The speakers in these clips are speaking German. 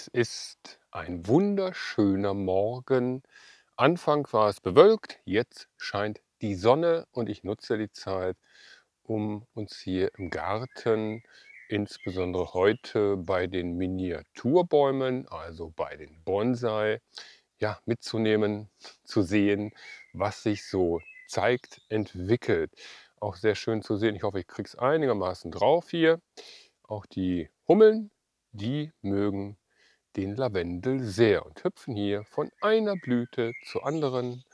Es ist ein wunderschöner Morgen. Anfang war es bewölkt, jetzt scheint die Sonne und ich nutze die Zeit, um uns hier im Garten, insbesondere heute bei den Miniaturbäumen, also bei den Bonsai, ja, mitzunehmen, zu sehen, was sich so zeigt, entwickelt. Auch sehr schön zu sehen. Ich hoffe, ich kriege es einigermaßen drauf hier. Auch die Hummeln, die mögen den Lavendel sehr und hüpfen hier von einer Blüte zur anderen,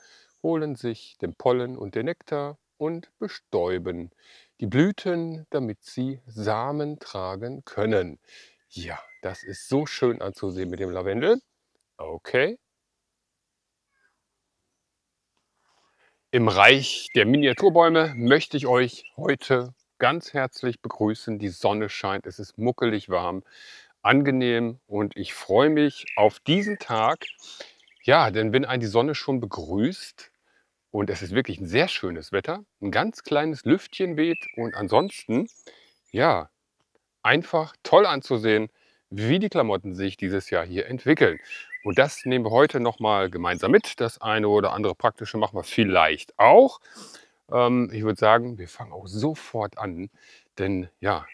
holen sich den Pollen und den Nektar und bestäuben die Blüten, damit sie Samen tragen können. Ja, das ist so schön anzusehen mit dem Lavendel. Okay. Im Reich der Miniaturbäume möchte ich euch heute ganz herzlich begrüßen. Die Sonne scheint, es ist muckelig warm angenehm und ich freue mich auf diesen Tag. Ja, denn wenn ein die Sonne schon begrüßt und es ist wirklich ein sehr schönes Wetter, ein ganz kleines Lüftchen weht und ansonsten, ja, einfach toll anzusehen, wie die Klamotten sich dieses Jahr hier entwickeln. Und das nehmen wir heute nochmal gemeinsam mit. Das eine oder andere praktische machen wir vielleicht auch. Ähm, ich würde sagen, wir fangen auch sofort an, denn ja,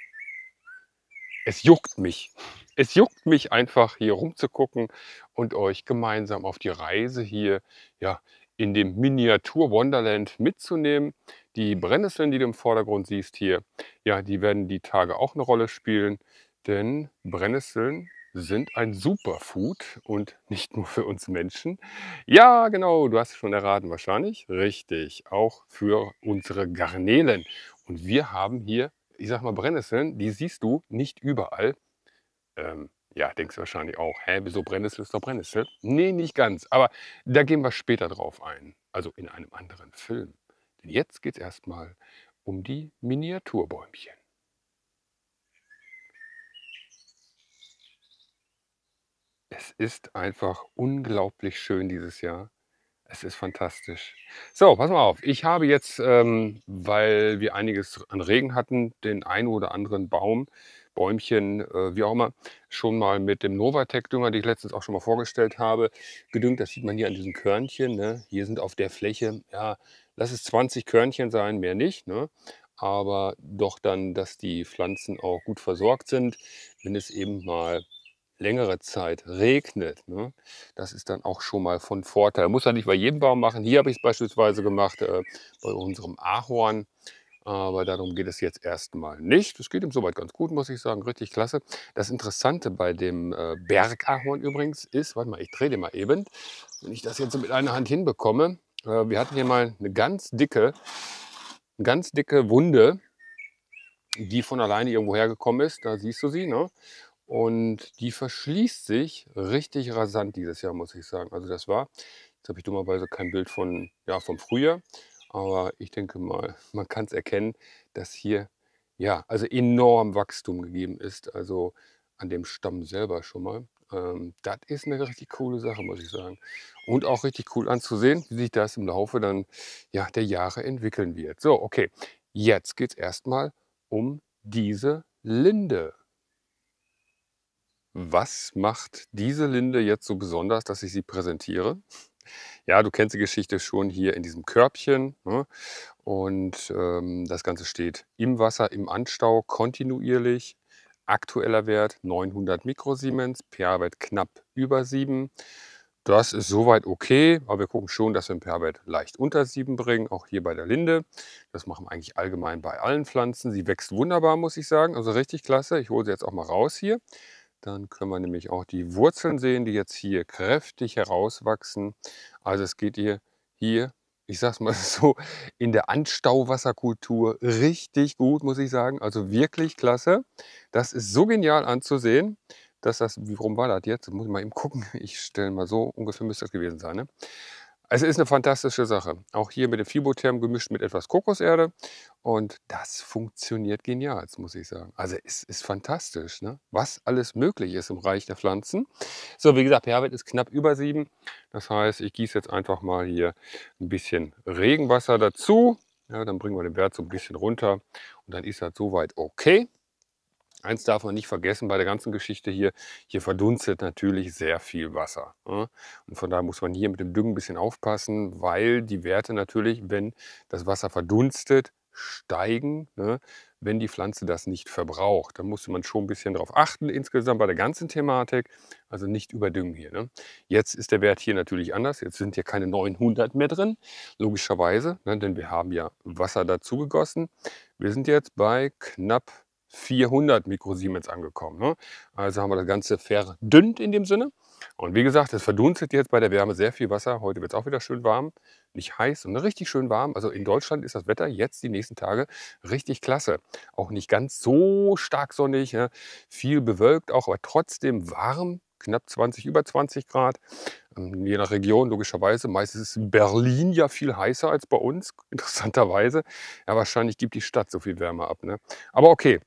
es juckt mich. Es juckt mich einfach hier rumzugucken und euch gemeinsam auf die Reise hier ja, in dem Miniatur Wonderland mitzunehmen. Die Brennnesseln, die du im Vordergrund siehst hier, ja, die werden die Tage auch eine Rolle spielen, denn Brennnesseln sind ein Superfood und nicht nur für uns Menschen. Ja, genau, du hast es schon erraten wahrscheinlich. Richtig, auch für unsere Garnelen. Und wir haben hier ich sag mal, Brennnesseln, die siehst du nicht überall. Ähm, ja, denkst du wahrscheinlich auch, hä, wieso Brennnessel ist doch Brennnessel? Nee, nicht ganz, aber da gehen wir später drauf ein, also in einem anderen Film. Denn jetzt geht es erstmal um die Miniaturbäumchen. Es ist einfach unglaublich schön dieses Jahr. Es ist fantastisch. So, pass mal auf. Ich habe jetzt, ähm, weil wir einiges an Regen hatten, den ein oder anderen Baum, Bäumchen, äh, wie auch immer, schon mal mit dem Novatec-Dünger, den ich letztens auch schon mal vorgestellt habe, gedüngt. Das sieht man hier an diesen Körnchen. Ne? Hier sind auf der Fläche, ja, lass es 20 Körnchen sein, mehr nicht. Ne? Aber doch dann, dass die Pflanzen auch gut versorgt sind, wenn es eben mal längere Zeit regnet, ne, das ist dann auch schon mal von Vorteil. Muss man nicht bei jedem Baum machen. Hier habe ich es beispielsweise gemacht äh, bei unserem Ahorn. Aber darum geht es jetzt erstmal nicht. Es geht ihm soweit ganz gut, muss ich sagen. Richtig klasse. Das Interessante bei dem äh, Bergahorn übrigens ist, warte mal, ich drehe den mal eben. Wenn ich das jetzt mit einer Hand hinbekomme, äh, wir hatten hier mal eine ganz dicke, eine ganz dicke Wunde, die von alleine irgendwo hergekommen ist. Da siehst du sie. Ne? Und die verschließt sich richtig rasant dieses Jahr, muss ich sagen. Also das war, jetzt habe ich dummerweise kein Bild von, ja, vom Frühjahr, aber ich denke mal, man kann es erkennen, dass hier ja, also enorm Wachstum gegeben ist. Also an dem Stamm selber schon mal. Ähm, das ist eine richtig coole Sache, muss ich sagen. Und auch richtig cool anzusehen, wie sich das im Laufe dann ja, der Jahre entwickeln wird. So, okay, jetzt geht es erstmal um diese Linde. Was macht diese Linde jetzt so besonders, dass ich sie präsentiere? Ja, du kennst die Geschichte schon hier in diesem Körbchen. Ne? Und ähm, das Ganze steht im Wasser, im Anstau, kontinuierlich. Aktueller Wert 900 Mikrosiemens, pH-Wert knapp über 7. Das ist soweit okay, aber wir gucken schon, dass wir den pH-Wert leicht unter 7 bringen, auch hier bei der Linde. Das machen wir eigentlich allgemein bei allen Pflanzen. Sie wächst wunderbar, muss ich sagen, also richtig klasse. Ich hole sie jetzt auch mal raus hier. Dann können wir nämlich auch die Wurzeln sehen, die jetzt hier kräftig herauswachsen. Also es geht hier, hier ich sag's mal so, in der Anstauwasserkultur richtig gut, muss ich sagen. Also wirklich klasse. Das ist so genial anzusehen, dass das, wie rum war das jetzt? Muss ich mal eben gucken. Ich stelle mal so, ungefähr müsste das gewesen sein. Ne? Es ist eine fantastische Sache. Auch hier mit dem Fibotherm gemischt mit etwas Kokoserde. Und das funktioniert genial, muss ich sagen. Also es ist fantastisch, ne? was alles möglich ist im Reich der Pflanzen. So, wie gesagt, Herbert ist knapp über sieben. Das heißt, ich gieße jetzt einfach mal hier ein bisschen Regenwasser dazu. Ja, dann bringen wir den Wert so ein bisschen runter. Und dann ist das soweit okay. Eins darf man nicht vergessen bei der ganzen Geschichte hier, hier verdunstet natürlich sehr viel Wasser. Ne? Und von daher muss man hier mit dem Düngen ein bisschen aufpassen, weil die Werte natürlich, wenn das Wasser verdunstet, steigen, ne? wenn die Pflanze das nicht verbraucht. Da musste man schon ein bisschen drauf achten, insgesamt bei der ganzen Thematik. Also nicht überdüngen hier. Ne? Jetzt ist der Wert hier natürlich anders. Jetzt sind hier keine 900 mehr drin, logischerweise, denn wir haben ja Wasser dazu gegossen. Wir sind jetzt bei knapp 400 Mikrosiemens angekommen. Ne? Also haben wir das Ganze verdünnt in dem Sinne. Und wie gesagt, es verdunstet jetzt bei der Wärme sehr viel Wasser. Heute wird es auch wieder schön warm. Nicht heiß, sondern richtig schön warm. Also in Deutschland ist das Wetter jetzt die nächsten Tage richtig klasse. Auch nicht ganz so stark sonnig, ne? viel bewölkt auch, aber trotzdem warm. Knapp 20, über 20 Grad. Ähm, je nach Region, logischerweise. Meistens ist Berlin ja viel heißer als bei uns, interessanterweise. Ja, wahrscheinlich gibt die Stadt so viel Wärme ab. Ne? Aber okay,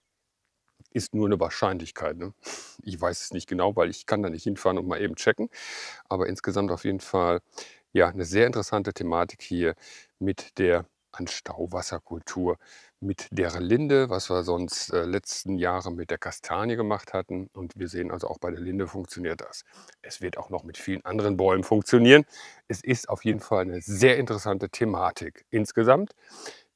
ist nur eine Wahrscheinlichkeit. Ne? Ich weiß es nicht genau, weil ich kann da nicht hinfahren und mal eben checken. Aber insgesamt auf jeden Fall ja eine sehr interessante Thematik hier mit der Anstauwasserkultur, mit der Linde, was wir sonst äh, letzten Jahre mit der Kastanie gemacht hatten. Und wir sehen also auch bei der Linde funktioniert das. Es wird auch noch mit vielen anderen Bäumen funktionieren. Es ist auf jeden Fall eine sehr interessante Thematik insgesamt.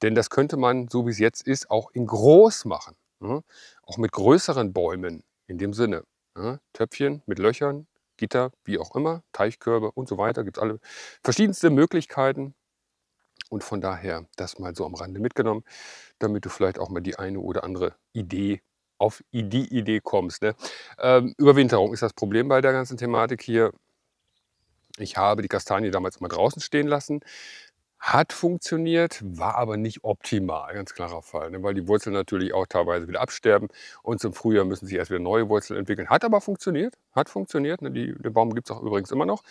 Denn das könnte man, so wie es jetzt ist, auch in groß machen. Ja? Ne? Auch mit größeren Bäumen in dem Sinne. Ja? Ne? Töpfchen mit Löchern, Gitter, wie auch immer, Teichkörbe und so weiter. Gibt es alle verschiedenste Möglichkeiten. Und von daher das mal so am Rande mitgenommen, damit du vielleicht auch mal die eine oder andere Idee auf die Idee kommst. Ne? Ähm, Überwinterung ist das Problem bei der ganzen Thematik hier. Ich habe die Kastanie damals mal draußen stehen lassen. Hat funktioniert, war aber nicht optimal, ganz klarer Fall, ne? weil die Wurzeln natürlich auch teilweise wieder absterben und zum Frühjahr müssen sich erst wieder neue Wurzeln entwickeln. Hat aber funktioniert, hat funktioniert, ne? die, den Baum gibt es auch übrigens immer noch,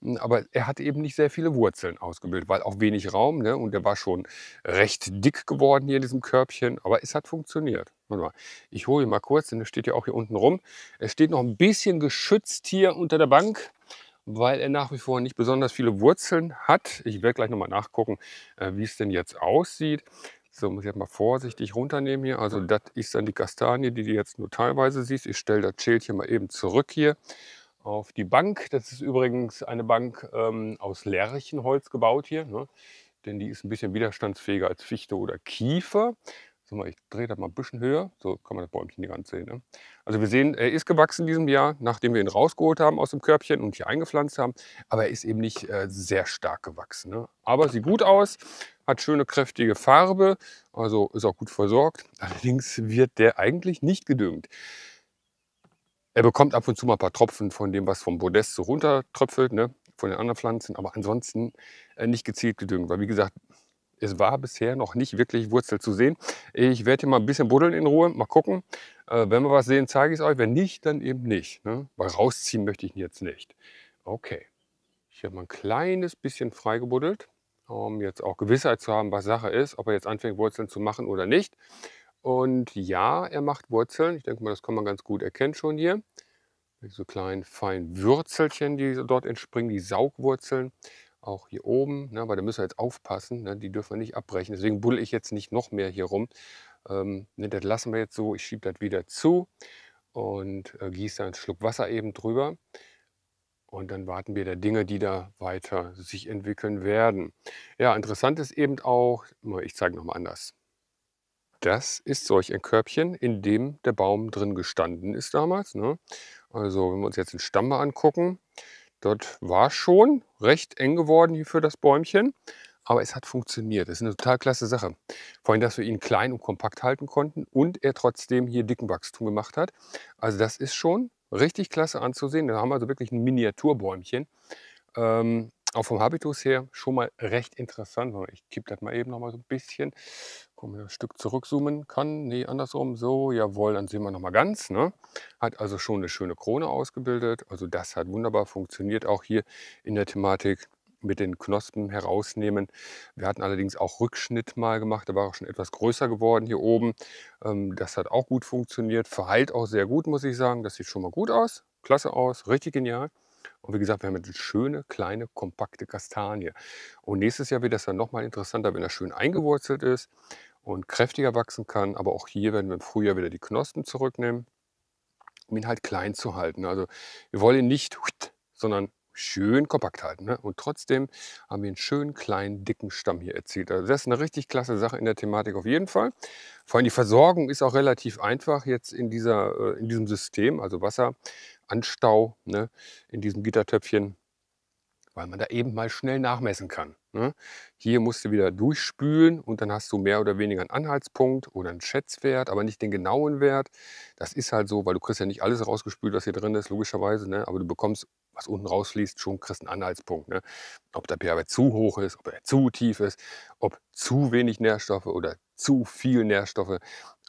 hm, aber er hat eben nicht sehr viele Wurzeln ausgebildet, weil auch wenig Raum ne? und der war schon recht dick geworden hier in diesem Körbchen, aber es hat funktioniert. Warte mal, ich hole ihn mal kurz, denn er steht ja auch hier unten rum. Er steht noch ein bisschen geschützt hier unter der Bank weil er nach wie vor nicht besonders viele Wurzeln hat. Ich werde gleich nochmal nachgucken, äh, wie es denn jetzt aussieht. So, muss ich jetzt mal vorsichtig runternehmen hier. Also das ist dann die Kastanie, die du jetzt nur teilweise siehst. Ich stelle das Schälchen mal eben zurück hier auf die Bank. Das ist übrigens eine Bank ähm, aus Lärchenholz gebaut hier. Ne? Denn die ist ein bisschen widerstandsfähiger als Fichte oder Kiefer ich drehe das mal ein bisschen höher. So kann man das Bäumchen nicht ganz sehen. Ne? Also wir sehen, er ist gewachsen in diesem Jahr, nachdem wir ihn rausgeholt haben aus dem Körbchen und hier eingepflanzt haben. Aber er ist eben nicht äh, sehr stark gewachsen. Ne? Aber sieht gut aus, hat schöne kräftige Farbe, also ist auch gut versorgt. Allerdings wird der eigentlich nicht gedüngt. Er bekommt ab und zu mal ein paar Tropfen von dem, was vom Bodest so runtertröpfelt, ne? von den anderen Pflanzen, aber ansonsten äh, nicht gezielt gedüngt. Weil wie gesagt, es war bisher noch nicht wirklich Wurzel zu sehen. Ich werde hier mal ein bisschen buddeln in Ruhe, mal gucken. Äh, wenn wir was sehen, zeige ich es euch. Wenn nicht, dann eben nicht. Ne? Weil rausziehen möchte ich ihn jetzt nicht. Okay, ich habe mal ein kleines bisschen freigebuddelt, um jetzt auch Gewissheit zu haben, was Sache ist, ob er jetzt anfängt, Wurzeln zu machen oder nicht. Und ja, er macht Wurzeln. Ich denke mal, das kann man ganz gut erkennen schon hier. Mit so kleinen feinen Würzelchen, die dort entspringen, die Saugwurzeln auch hier oben, ne, weil da müssen wir jetzt aufpassen, ne, die dürfen wir nicht abbrechen. Deswegen bulle ich jetzt nicht noch mehr hier rum. Ähm, ne, das lassen wir jetzt so, ich schiebe das wieder zu und äh, gieße einen Schluck Wasser eben drüber. Und dann warten wir da Dinge, die da weiter sich entwickeln werden. Ja, interessant ist eben auch, ich zeige nochmal anders. Das ist solch ein Körbchen, in dem der Baum drin gestanden ist damals. Ne? Also wenn wir uns jetzt den Stamm mal angucken, Dort war schon recht eng geworden hier für das Bäumchen, aber es hat funktioniert. Das ist eine total klasse Sache. Vor allem, dass wir ihn klein und kompakt halten konnten und er trotzdem hier dicken Wachstum gemacht hat. Also das ist schon richtig klasse anzusehen. Da haben wir also wirklich ein Miniaturbäumchen. Ähm, auch vom Habitus her schon mal recht interessant. Ich kippe das mal eben noch mal so ein bisschen. Gucken, wir ein Stück zurückzoomen kann. Nee, andersrum. So, jawohl, dann sehen wir noch mal ganz. Ne? Hat also schon eine schöne Krone ausgebildet. Also das hat wunderbar funktioniert. Auch hier in der Thematik mit den Knospen herausnehmen. Wir hatten allerdings auch Rückschnitt mal gemacht, Da war auch schon etwas größer geworden hier oben. Ähm, das hat auch gut funktioniert, verheilt auch sehr gut, muss ich sagen. Das sieht schon mal gut aus, klasse aus, richtig genial. Und wie gesagt, wir haben eine schöne, kleine, kompakte Kastanie. Und nächstes Jahr wird das dann nochmal interessanter, wenn er schön eingewurzelt ist und kräftiger wachsen kann. Aber auch hier werden wir im Frühjahr wieder die Knospen zurücknehmen, um ihn halt klein zu halten. Also wir wollen ihn nicht, sondern schön kompakt halten. Ne? Und trotzdem haben wir einen schönen, kleinen, dicken Stamm hier erzielt. Also das ist eine richtig klasse Sache in der Thematik auf jeden Fall. Vor allem die Versorgung ist auch relativ einfach jetzt in, dieser, äh, in diesem System. Also Wasser Anstau ne, in diesem Gittertöpfchen, weil man da eben mal schnell nachmessen kann. Ne? Hier musst du wieder durchspülen und dann hast du mehr oder weniger einen Anhaltspunkt oder einen Schätzwert, aber nicht den genauen Wert. Das ist halt so, weil du kriegst ja nicht alles rausgespült, was hier drin ist, logischerweise, ne? aber du bekommst, was unten rausfließt, schon kriegst einen Anhaltspunkt. Ne? Ob der pH zu hoch ist, ob er zu tief ist, ob zu wenig Nährstoffe oder zu viel Nährstoffe.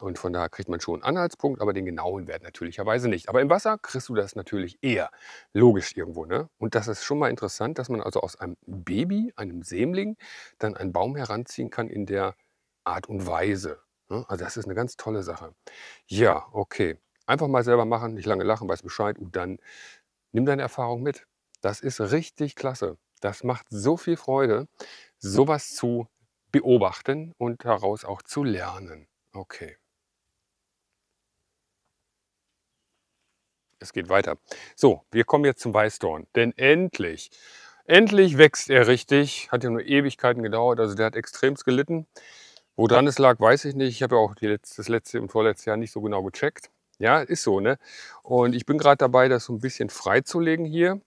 Und von daher kriegt man schon einen Anhaltspunkt, aber den genauen Wert natürlicherweise nicht. Aber im Wasser kriegst du das natürlich eher. Logisch irgendwo, ne? Und das ist schon mal interessant, dass man also aus einem Baby, einem Sämling, dann einen Baum heranziehen kann in der Art und Weise. Ne? Also das ist eine ganz tolle Sache. Ja, okay. Einfach mal selber machen, nicht lange lachen, weiß Bescheid und dann nimm deine Erfahrung mit. Das ist richtig klasse. Das macht so viel Freude, sowas zu beobachten und daraus auch zu lernen. Okay. es geht weiter. So, wir kommen jetzt zum Weißdorn. Denn endlich, endlich wächst er richtig. Hat ja nur Ewigkeiten gedauert. Also der hat extremst gelitten. Woran es lag, weiß ich nicht. Ich habe ja auch das letzte und vorletzte Jahr nicht so genau gecheckt. Ja, ist so, ne? Und ich bin gerade dabei, das so ein bisschen freizulegen hier,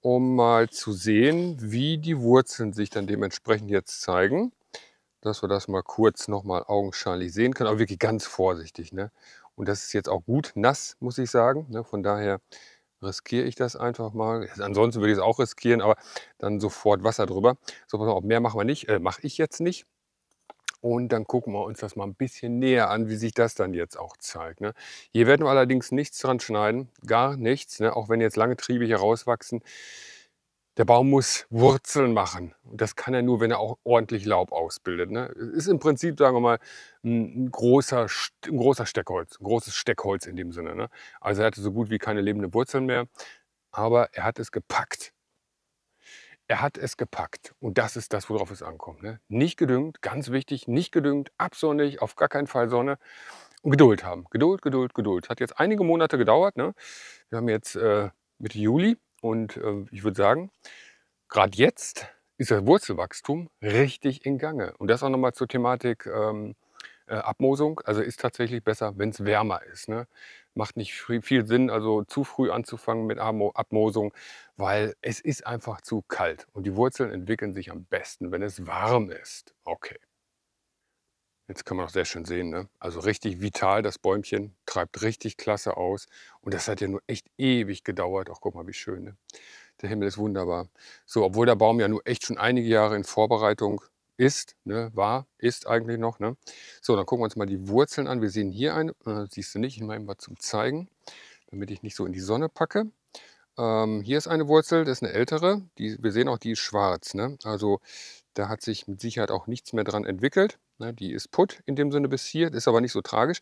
um mal zu sehen, wie die Wurzeln sich dann dementsprechend jetzt zeigen. Dass wir das mal kurz nochmal augenscheinlich sehen können, aber wirklich ganz vorsichtig, ne? Und das ist jetzt auch gut nass, muss ich sagen. Ne? Von daher riskiere ich das einfach mal. Ansonsten würde ich es auch riskieren, aber dann sofort Wasser drüber. So, mehr machen wir nicht, äh, mache ich jetzt nicht. Und dann gucken wir uns das mal ein bisschen näher an, wie sich das dann jetzt auch zeigt. Ne? Hier werden wir allerdings nichts dran schneiden, gar nichts, ne? auch wenn jetzt lange Triebe hier rauswachsen. Der Baum muss Wurzeln machen. Und das kann er nur, wenn er auch ordentlich Laub ausbildet. Ne? Ist im Prinzip, sagen wir mal, ein großer, ein großer Steckholz, ein großes Steckholz in dem Sinne. Ne? Also er hatte so gut wie keine lebenden Wurzeln mehr, aber er hat es gepackt. Er hat es gepackt und das ist das, worauf es ankommt. Ne? Nicht gedüngt, ganz wichtig, nicht gedüngt, absonnig, auf gar keinen Fall Sonne und Geduld haben. Geduld, Geduld, Geduld. Hat jetzt einige Monate gedauert. Ne? Wir haben jetzt äh, Mitte Juli, und äh, ich würde sagen, gerade jetzt ist das Wurzelwachstum richtig in Gange. Und das auch nochmal zur Thematik ähm, äh, Abmosung. Also ist tatsächlich besser, wenn es wärmer ist. Ne? Macht nicht viel Sinn, also zu früh anzufangen mit Abmosung, weil es ist einfach zu kalt. Und die Wurzeln entwickeln sich am besten, wenn es warm ist. Okay. Jetzt kann man auch sehr schön sehen, ne? also richtig vital das Bäumchen, treibt richtig klasse aus. Und das hat ja nur echt ewig gedauert. Auch guck mal, wie schön. Ne? Der Himmel ist wunderbar. So, obwohl der Baum ja nur echt schon einige Jahre in Vorbereitung ist, ne? war, ist eigentlich noch. Ne? So, dann gucken wir uns mal die Wurzeln an. Wir sehen hier eine, äh, siehst du nicht, ich meine mal zum Zeigen, damit ich nicht so in die Sonne packe. Ähm, hier ist eine Wurzel, das ist eine ältere. Die, wir sehen auch, die ist schwarz. Ne? Also da hat sich mit Sicherheit auch nichts mehr dran entwickelt. Ne, die ist putt in dem Sinne bis hier, ist aber nicht so tragisch,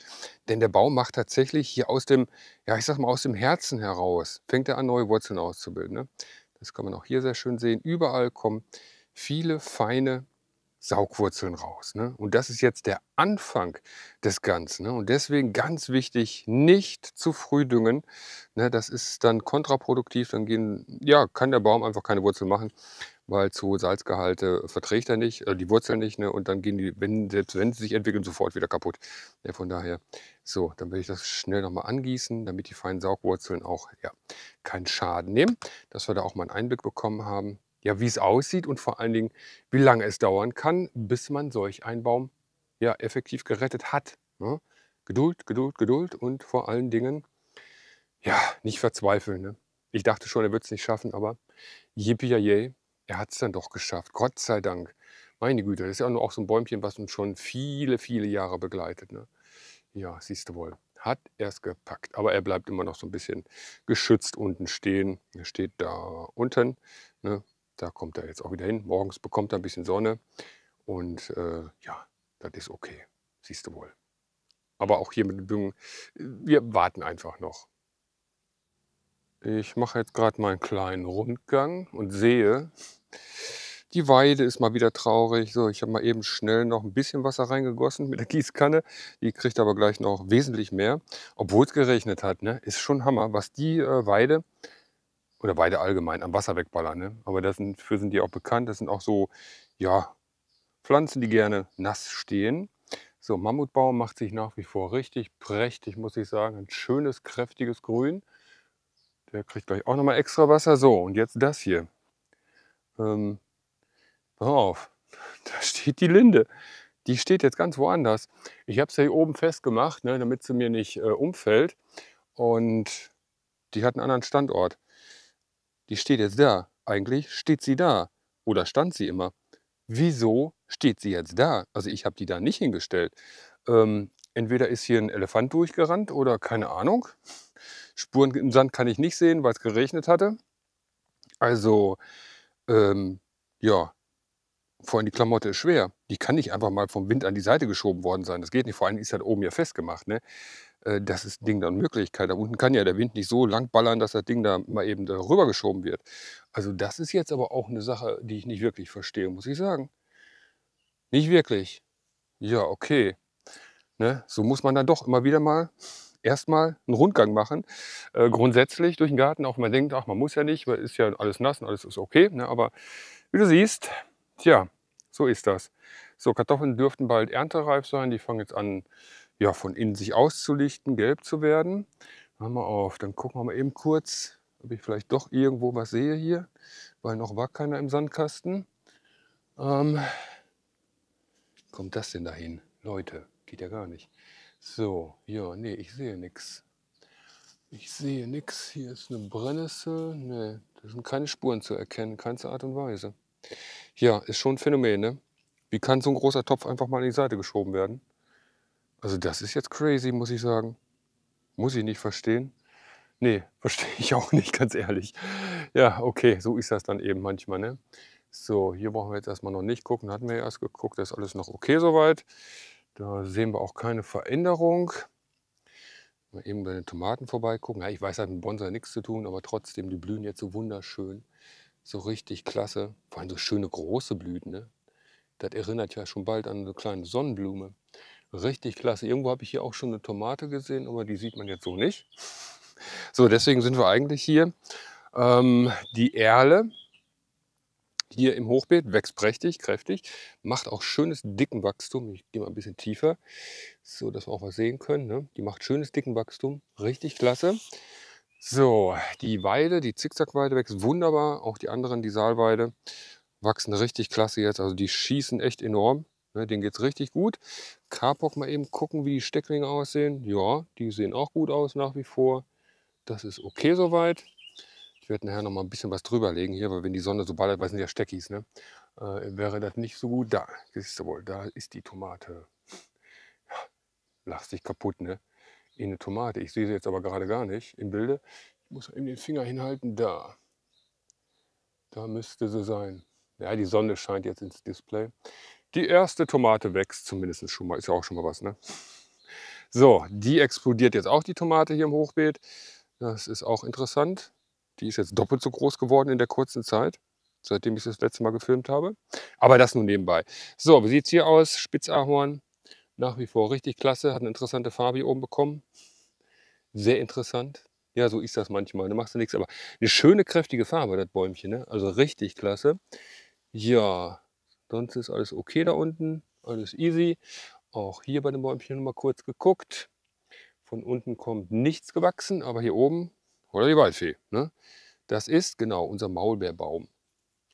denn der Baum macht tatsächlich hier aus dem, ja ich sag mal aus dem Herzen heraus, fängt er an neue Wurzeln auszubilden. Ne? Das kann man auch hier sehr schön sehen. Überall kommen viele feine Saugwurzeln raus. Ne? Und das ist jetzt der Anfang des Ganzen. Und deswegen ganz wichtig, nicht zu früh düngen. Das ist dann kontraproduktiv, dann gehen, ja, kann der Baum einfach keine Wurzeln machen weil zu Salzgehalte äh, verträgt er nicht, äh, die Wurzeln nicht, ne? und dann gehen die, wenn, selbst wenn sie sich entwickeln, sofort wieder kaputt. Ja, von daher, so, dann will ich das schnell nochmal angießen, damit die feinen Saugwurzeln auch ja, keinen Schaden nehmen, dass wir da auch mal einen Einblick bekommen haben, ja, wie es aussieht und vor allen Dingen, wie lange es dauern kann, bis man solch einen Baum ja, effektiv gerettet hat. Ne? Geduld, Geduld, Geduld und vor allen Dingen, ja, nicht verzweifeln. Ne? Ich dachte schon, er wird es nicht schaffen, aber yippie yay, er hat es dann doch geschafft. Gott sei Dank. Meine Güte, das ist ja auch, nur auch so ein Bäumchen, was uns schon viele, viele Jahre begleitet. Ne? Ja, siehst du wohl. Hat er es gepackt. Aber er bleibt immer noch so ein bisschen geschützt unten stehen. Er steht da unten. Ne? Da kommt er jetzt auch wieder hin. Morgens bekommt er ein bisschen Sonne. Und äh, ja, das ist okay. Siehst du wohl. Aber auch hier mit den Büngen. Wir warten einfach noch. Ich mache jetzt gerade meinen kleinen Rundgang und sehe, die Weide ist mal wieder traurig. So, ich habe mal eben schnell noch ein bisschen Wasser reingegossen mit der Gießkanne. Die kriegt aber gleich noch wesentlich mehr, obwohl es geregnet hat. Ne? Ist schon Hammer, was die äh, Weide oder Weide allgemein am Wasser wegballern. Ne? Aber dafür sind die auch bekannt. Das sind auch so ja, Pflanzen, die gerne nass stehen. So, Mammutbaum macht sich nach wie vor richtig prächtig, muss ich sagen. Ein schönes, kräftiges Grün. Der kriegt gleich auch nochmal extra Wasser. So, und jetzt das hier ähm, pass auf, da steht die Linde. Die steht jetzt ganz woanders. Ich habe sie hier oben festgemacht, ne, damit sie mir nicht äh, umfällt. Und die hat einen anderen Standort. Die steht jetzt da. Eigentlich steht sie da. Oder stand sie immer. Wieso steht sie jetzt da? Also ich habe die da nicht hingestellt. Ähm, entweder ist hier ein Elefant durchgerannt oder keine Ahnung. Spuren im Sand kann ich nicht sehen, weil es geregnet hatte. Also ähm, ja, vor allem die Klamotte ist schwer. Die kann nicht einfach mal vom Wind an die Seite geschoben worden sein. Das geht nicht. Vor allem ist das halt oben ja festgemacht. Ne? Äh, das ist ein Ding dann Möglichkeit. Da unten kann ja der Wind nicht so lang ballern, dass das Ding da mal eben darüber geschoben wird. Also das ist jetzt aber auch eine Sache, die ich nicht wirklich verstehe, muss ich sagen. Nicht wirklich. Ja, okay. Ne? So muss man dann doch immer wieder mal erstmal einen Rundgang machen. Äh, grundsätzlich durch den Garten, auch wenn man denkt, ach, man muss ja nicht, weil ist ja alles nass und alles ist okay. Ne? Aber wie du siehst, tja, so ist das. So, Kartoffeln dürften bald erntereif sein. Die fangen jetzt an, ja, von innen sich auszulichten, gelb zu werden. Machen wir auf, dann gucken wir mal eben kurz, ob ich vielleicht doch irgendwo was sehe hier, weil noch war keiner im Sandkasten. Ähm, kommt das denn dahin? Leute, geht ja gar nicht. So, ja, nee, ich sehe nichts. Ich sehe nichts. Hier ist eine Brennnessel. Nee, da sind keine Spuren zu erkennen, keine Art und Weise. Ja, ist schon ein Phänomen, ne? Wie kann so ein großer Topf einfach mal an die Seite geschoben werden? Also das ist jetzt crazy, muss ich sagen. Muss ich nicht verstehen. Nee, verstehe ich auch nicht, ganz ehrlich. Ja, okay, so ist das dann eben manchmal, ne? So, hier brauchen wir jetzt erstmal noch nicht gucken. Hatten wir ja erst geguckt, das ist alles noch okay soweit. Da sehen wir auch keine Veränderung. Mal eben bei den Tomaten vorbeigucken. Ja, ich weiß, hat mit Bonsai nichts zu tun, aber trotzdem, die blühen jetzt so wunderschön. So richtig klasse. Vor allem so schöne große Blüten. Ne? Das erinnert ja schon bald an eine kleine Sonnenblume. Richtig klasse. Irgendwo habe ich hier auch schon eine Tomate gesehen, aber die sieht man jetzt so nicht. So, deswegen sind wir eigentlich hier. Ähm, die Erle, hier im Hochbeet, wächst prächtig, kräftig, macht auch schönes dicken Wachstum. Ich gehe mal ein bisschen tiefer, so dass wir auch was sehen können. Ne? Die macht schönes dicken Wachstum, richtig klasse. So, die Weide, die Zickzackweide wächst wunderbar, auch die anderen, die Saalweide, wachsen richtig klasse jetzt. Also die schießen echt enorm, ne? denen geht es richtig gut. Kapok mal eben gucken, wie die Stecklinge aussehen. Ja, die sehen auch gut aus nach wie vor. Das ist okay soweit werde nachher noch mal ein bisschen was drüberlegen hier, weil wenn die Sonne so ballert, weil es sind ja Steckis, ne? Äh, wäre das nicht so gut. Da, siehst du wohl, da ist die Tomate. Ja, lachst dich kaputt, ne? In eine Tomate. Ich sehe sie jetzt aber gerade gar nicht im Bilde. Ich muss eben den Finger hinhalten. Da. Da müsste sie sein. Ja, die Sonne scheint jetzt ins Display. Die erste Tomate wächst zumindest schon mal. Ist ja auch schon mal was, ne? So, die explodiert jetzt auch, die Tomate hier im Hochbeet. Das ist auch interessant. Die ist jetzt doppelt so groß geworden in der kurzen Zeit, seitdem ich das letzte Mal gefilmt habe. Aber das nur nebenbei. So, wie sieht es hier aus? Spitzahorn, nach wie vor richtig klasse, hat eine interessante Farbe hier oben bekommen. Sehr interessant. Ja, so ist das manchmal, da machst du nichts. Aber eine schöne, kräftige Farbe, das Bäumchen, ne? also richtig klasse. Ja, sonst ist alles okay da unten, alles easy. Auch hier bei dem Bäumchen mal kurz geguckt. Von unten kommt nichts gewachsen, aber hier oben oder die Waldfee. Ne? Das ist genau unser Maulbeerbaum.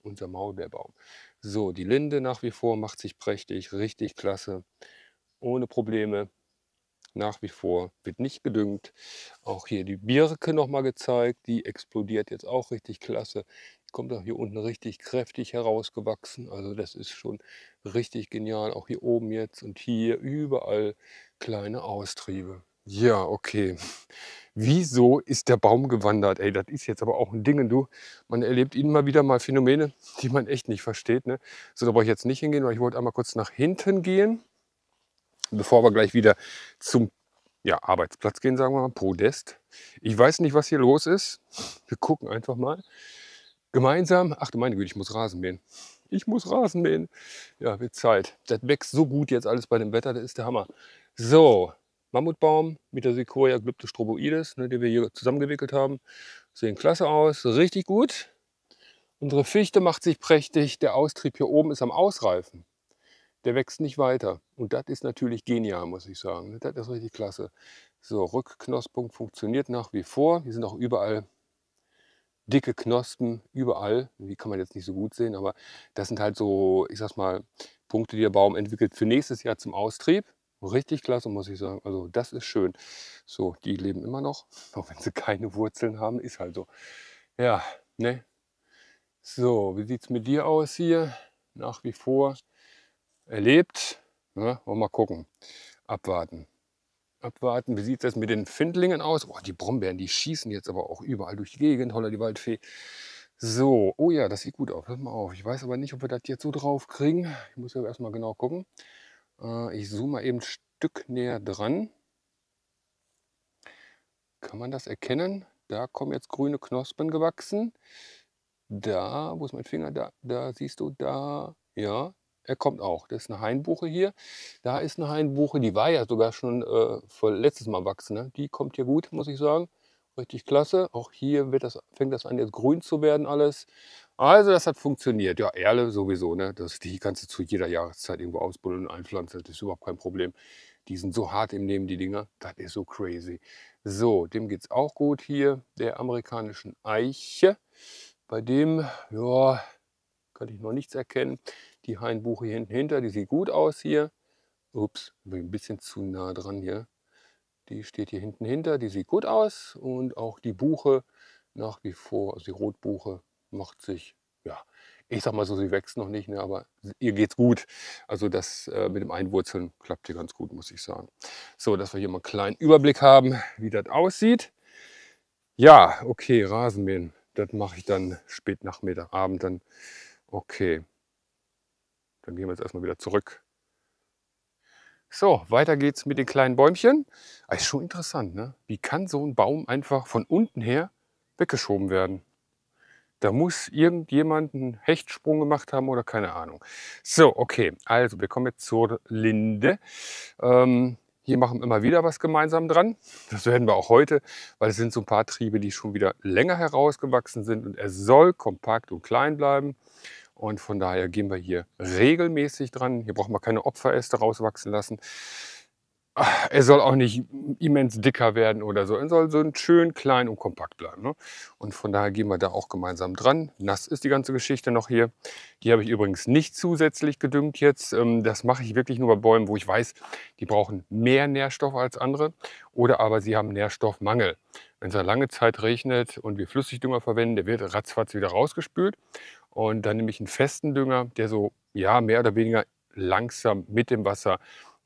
Unser Maulbeerbaum. So, die Linde nach wie vor macht sich prächtig, richtig klasse, ohne Probleme. Nach wie vor wird nicht gedüngt. Auch hier die Birke nochmal gezeigt, die explodiert jetzt auch richtig klasse. Kommt auch hier unten richtig kräftig herausgewachsen. Also das ist schon richtig genial. Auch hier oben jetzt und hier überall kleine Austriebe. Ja, okay. Wieso ist der Baum gewandert? Ey, das ist jetzt aber auch ein Ding, du. Man erlebt ihn mal wieder mal Phänomene, die man echt nicht versteht. Ne? So, da brauche ich jetzt nicht hingehen, weil ich wollte einmal kurz nach hinten gehen, bevor wir gleich wieder zum ja, Arbeitsplatz gehen, sagen wir mal, Podest. Ich weiß nicht, was hier los ist. Wir gucken einfach mal. Gemeinsam, ach du meine Güte, ich muss Rasen mähen. Ich muss Rasen mähen. Ja, wird Zeit. Das wächst so gut jetzt alles bei dem Wetter, das ist der Hammer. So, Mammutbaum mit der Sequoia glyptostroboides, ne, die wir hier zusammengewickelt haben. Sehen klasse aus, richtig gut. Unsere Fichte macht sich prächtig. Der Austrieb hier oben ist am Ausreifen. Der wächst nicht weiter. Und das ist natürlich genial, muss ich sagen. Ne? Das ist richtig klasse. So, Rückknospung funktioniert nach wie vor. Hier sind auch überall dicke Knospen, überall. Die kann man jetzt nicht so gut sehen, aber das sind halt so, ich sag's mal, Punkte, die der Baum entwickelt für nächstes Jahr zum Austrieb. Richtig klasse, muss ich sagen. Also das ist schön. So, die leben immer noch, auch wenn sie keine Wurzeln haben, ist halt so. Ja, ne? So, wie sieht es mit dir aus hier? Nach wie vor erlebt. Ne? Wollen wir mal gucken. Abwarten. Abwarten. Wie sieht das mit den Findlingen aus? Oh, die Brombeeren, die schießen jetzt aber auch überall durch die Gegend. Holla die Waldfee. So, oh ja, das sieht gut aus. Hört mal auf. Ich weiß aber nicht, ob wir das jetzt so drauf kriegen. Ich muss ja erstmal genau gucken. Äh, ich zoome mal eben ein Stück näher dran. Kann man das erkennen? Da kommen jetzt grüne Knospen gewachsen. Da, wo ist mein Finger? Da, da siehst du, da, ja, er kommt auch. Das ist eine Hainbuche hier. Da ist eine Hainbuche, die war ja sogar schon äh, letztes Mal wachsen. Ne? Die kommt hier gut, muss ich sagen. Richtig klasse. Auch hier wird das, fängt das an, jetzt grün zu werden alles. Also das hat funktioniert. Ja, Erle sowieso, ne? Das, die kannst du zu jeder Jahreszeit irgendwo ausbuddeln und einpflanzen. Das ist überhaupt kein Problem. Die sind so hart im Nehmen, die Dinger. Das ist so crazy. So, dem geht es auch gut hier, der amerikanischen Eiche. Bei dem, ja, kann ich noch nichts erkennen. Die Hainbuche hier hinten hinter, die sieht gut aus hier. Ups, bin ein bisschen zu nah dran hier. Die steht hier hinten hinter, die sieht gut aus. Und auch die Buche nach wie vor, also die Rotbuche, macht sich, ja, ich sag mal so, sie wächst noch nicht, ne, aber ihr geht's gut. Also das äh, mit dem Einwurzeln klappt hier ganz gut, muss ich sagen. So, dass wir hier mal einen kleinen Überblick haben, wie das aussieht. Ja, okay, Rasenmähen, das mache ich dann spät Nachmittag, Abend dann. Okay, dann gehen wir jetzt erstmal wieder zurück. So, weiter geht's mit den kleinen Bäumchen. Ah, ist schon interessant, ne? Wie kann so ein Baum einfach von unten her weggeschoben werden? Da muss irgendjemand einen Hechtsprung gemacht haben oder keine Ahnung. So, okay, also wir kommen jetzt zur Linde. Ähm, hier machen wir immer wieder was gemeinsam dran. Das werden wir auch heute, weil es sind so ein paar Triebe, die schon wieder länger herausgewachsen sind. Und er soll kompakt und klein bleiben. Und von daher gehen wir hier regelmäßig dran. Hier brauchen wir keine Opferäste rauswachsen lassen er soll auch nicht immens dicker werden oder so. Er soll so schön klein und kompakt bleiben. Ne? Und von daher gehen wir da auch gemeinsam dran. Nass ist die ganze Geschichte noch hier. Die habe ich übrigens nicht zusätzlich gedüngt jetzt. Ähm, das mache ich wirklich nur bei Bäumen, wo ich weiß, die brauchen mehr Nährstoff als andere. Oder aber sie haben Nährstoffmangel. Wenn es eine lange Zeit regnet und wir Flüssigdünger verwenden, der wird ratzfatz wieder rausgespült. Und dann nehme ich einen festen Dünger, der so ja mehr oder weniger langsam mit dem Wasser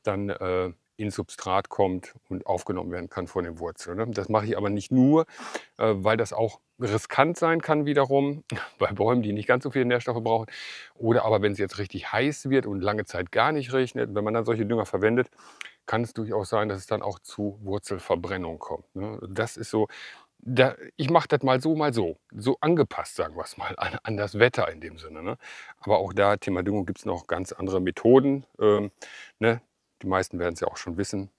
dann... Äh, ins Substrat kommt und aufgenommen werden kann von den Wurzeln. Ne? Das mache ich aber nicht nur, äh, weil das auch riskant sein kann wiederum, bei Bäumen, die nicht ganz so viele Nährstoffe brauchen. Oder aber wenn es jetzt richtig heiß wird und lange Zeit gar nicht regnet, wenn man dann solche Dünger verwendet, kann es durchaus sein, dass es dann auch zu Wurzelverbrennung kommt. Ne? Das ist so, ich mache das mal so, mal so. So angepasst, sagen wir es mal, an, das Wetter in dem Sinne. Ne? Aber auch da, Thema Düngung, gibt es noch ganz andere Methoden. Ähm, die meisten werden es ja auch schon wissen.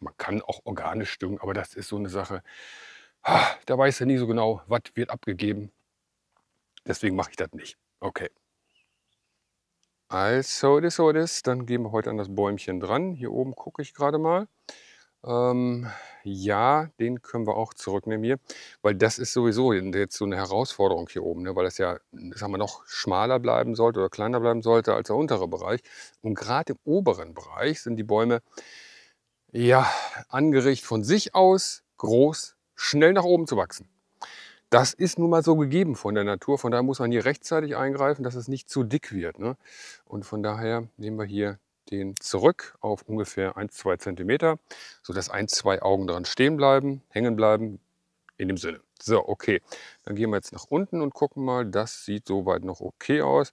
Man kann auch organisch düngen, aber das ist so eine Sache, da weiß er nie so genau, was wird abgegeben. Deswegen mache ich das nicht. Okay. Also, das so das. Dann gehen wir heute an das Bäumchen dran. Hier oben gucke ich gerade mal. Ähm, ja, den können wir auch zurücknehmen hier, weil das ist sowieso jetzt so eine Herausforderung hier oben, ne? weil das ja, sagen wir, noch schmaler bleiben sollte oder kleiner bleiben sollte als der untere Bereich. Und gerade im oberen Bereich sind die Bäume ja angeregt von sich aus groß, schnell nach oben zu wachsen. Das ist nun mal so gegeben von der Natur, von daher muss man hier rechtzeitig eingreifen, dass es nicht zu dick wird. Ne? Und von daher nehmen wir hier den zurück auf ungefähr 1-2 cm, sodass ein, zwei Augen dran stehen bleiben, hängen bleiben, in dem Sinne. So, okay, dann gehen wir jetzt nach unten und gucken mal, das sieht soweit noch okay aus.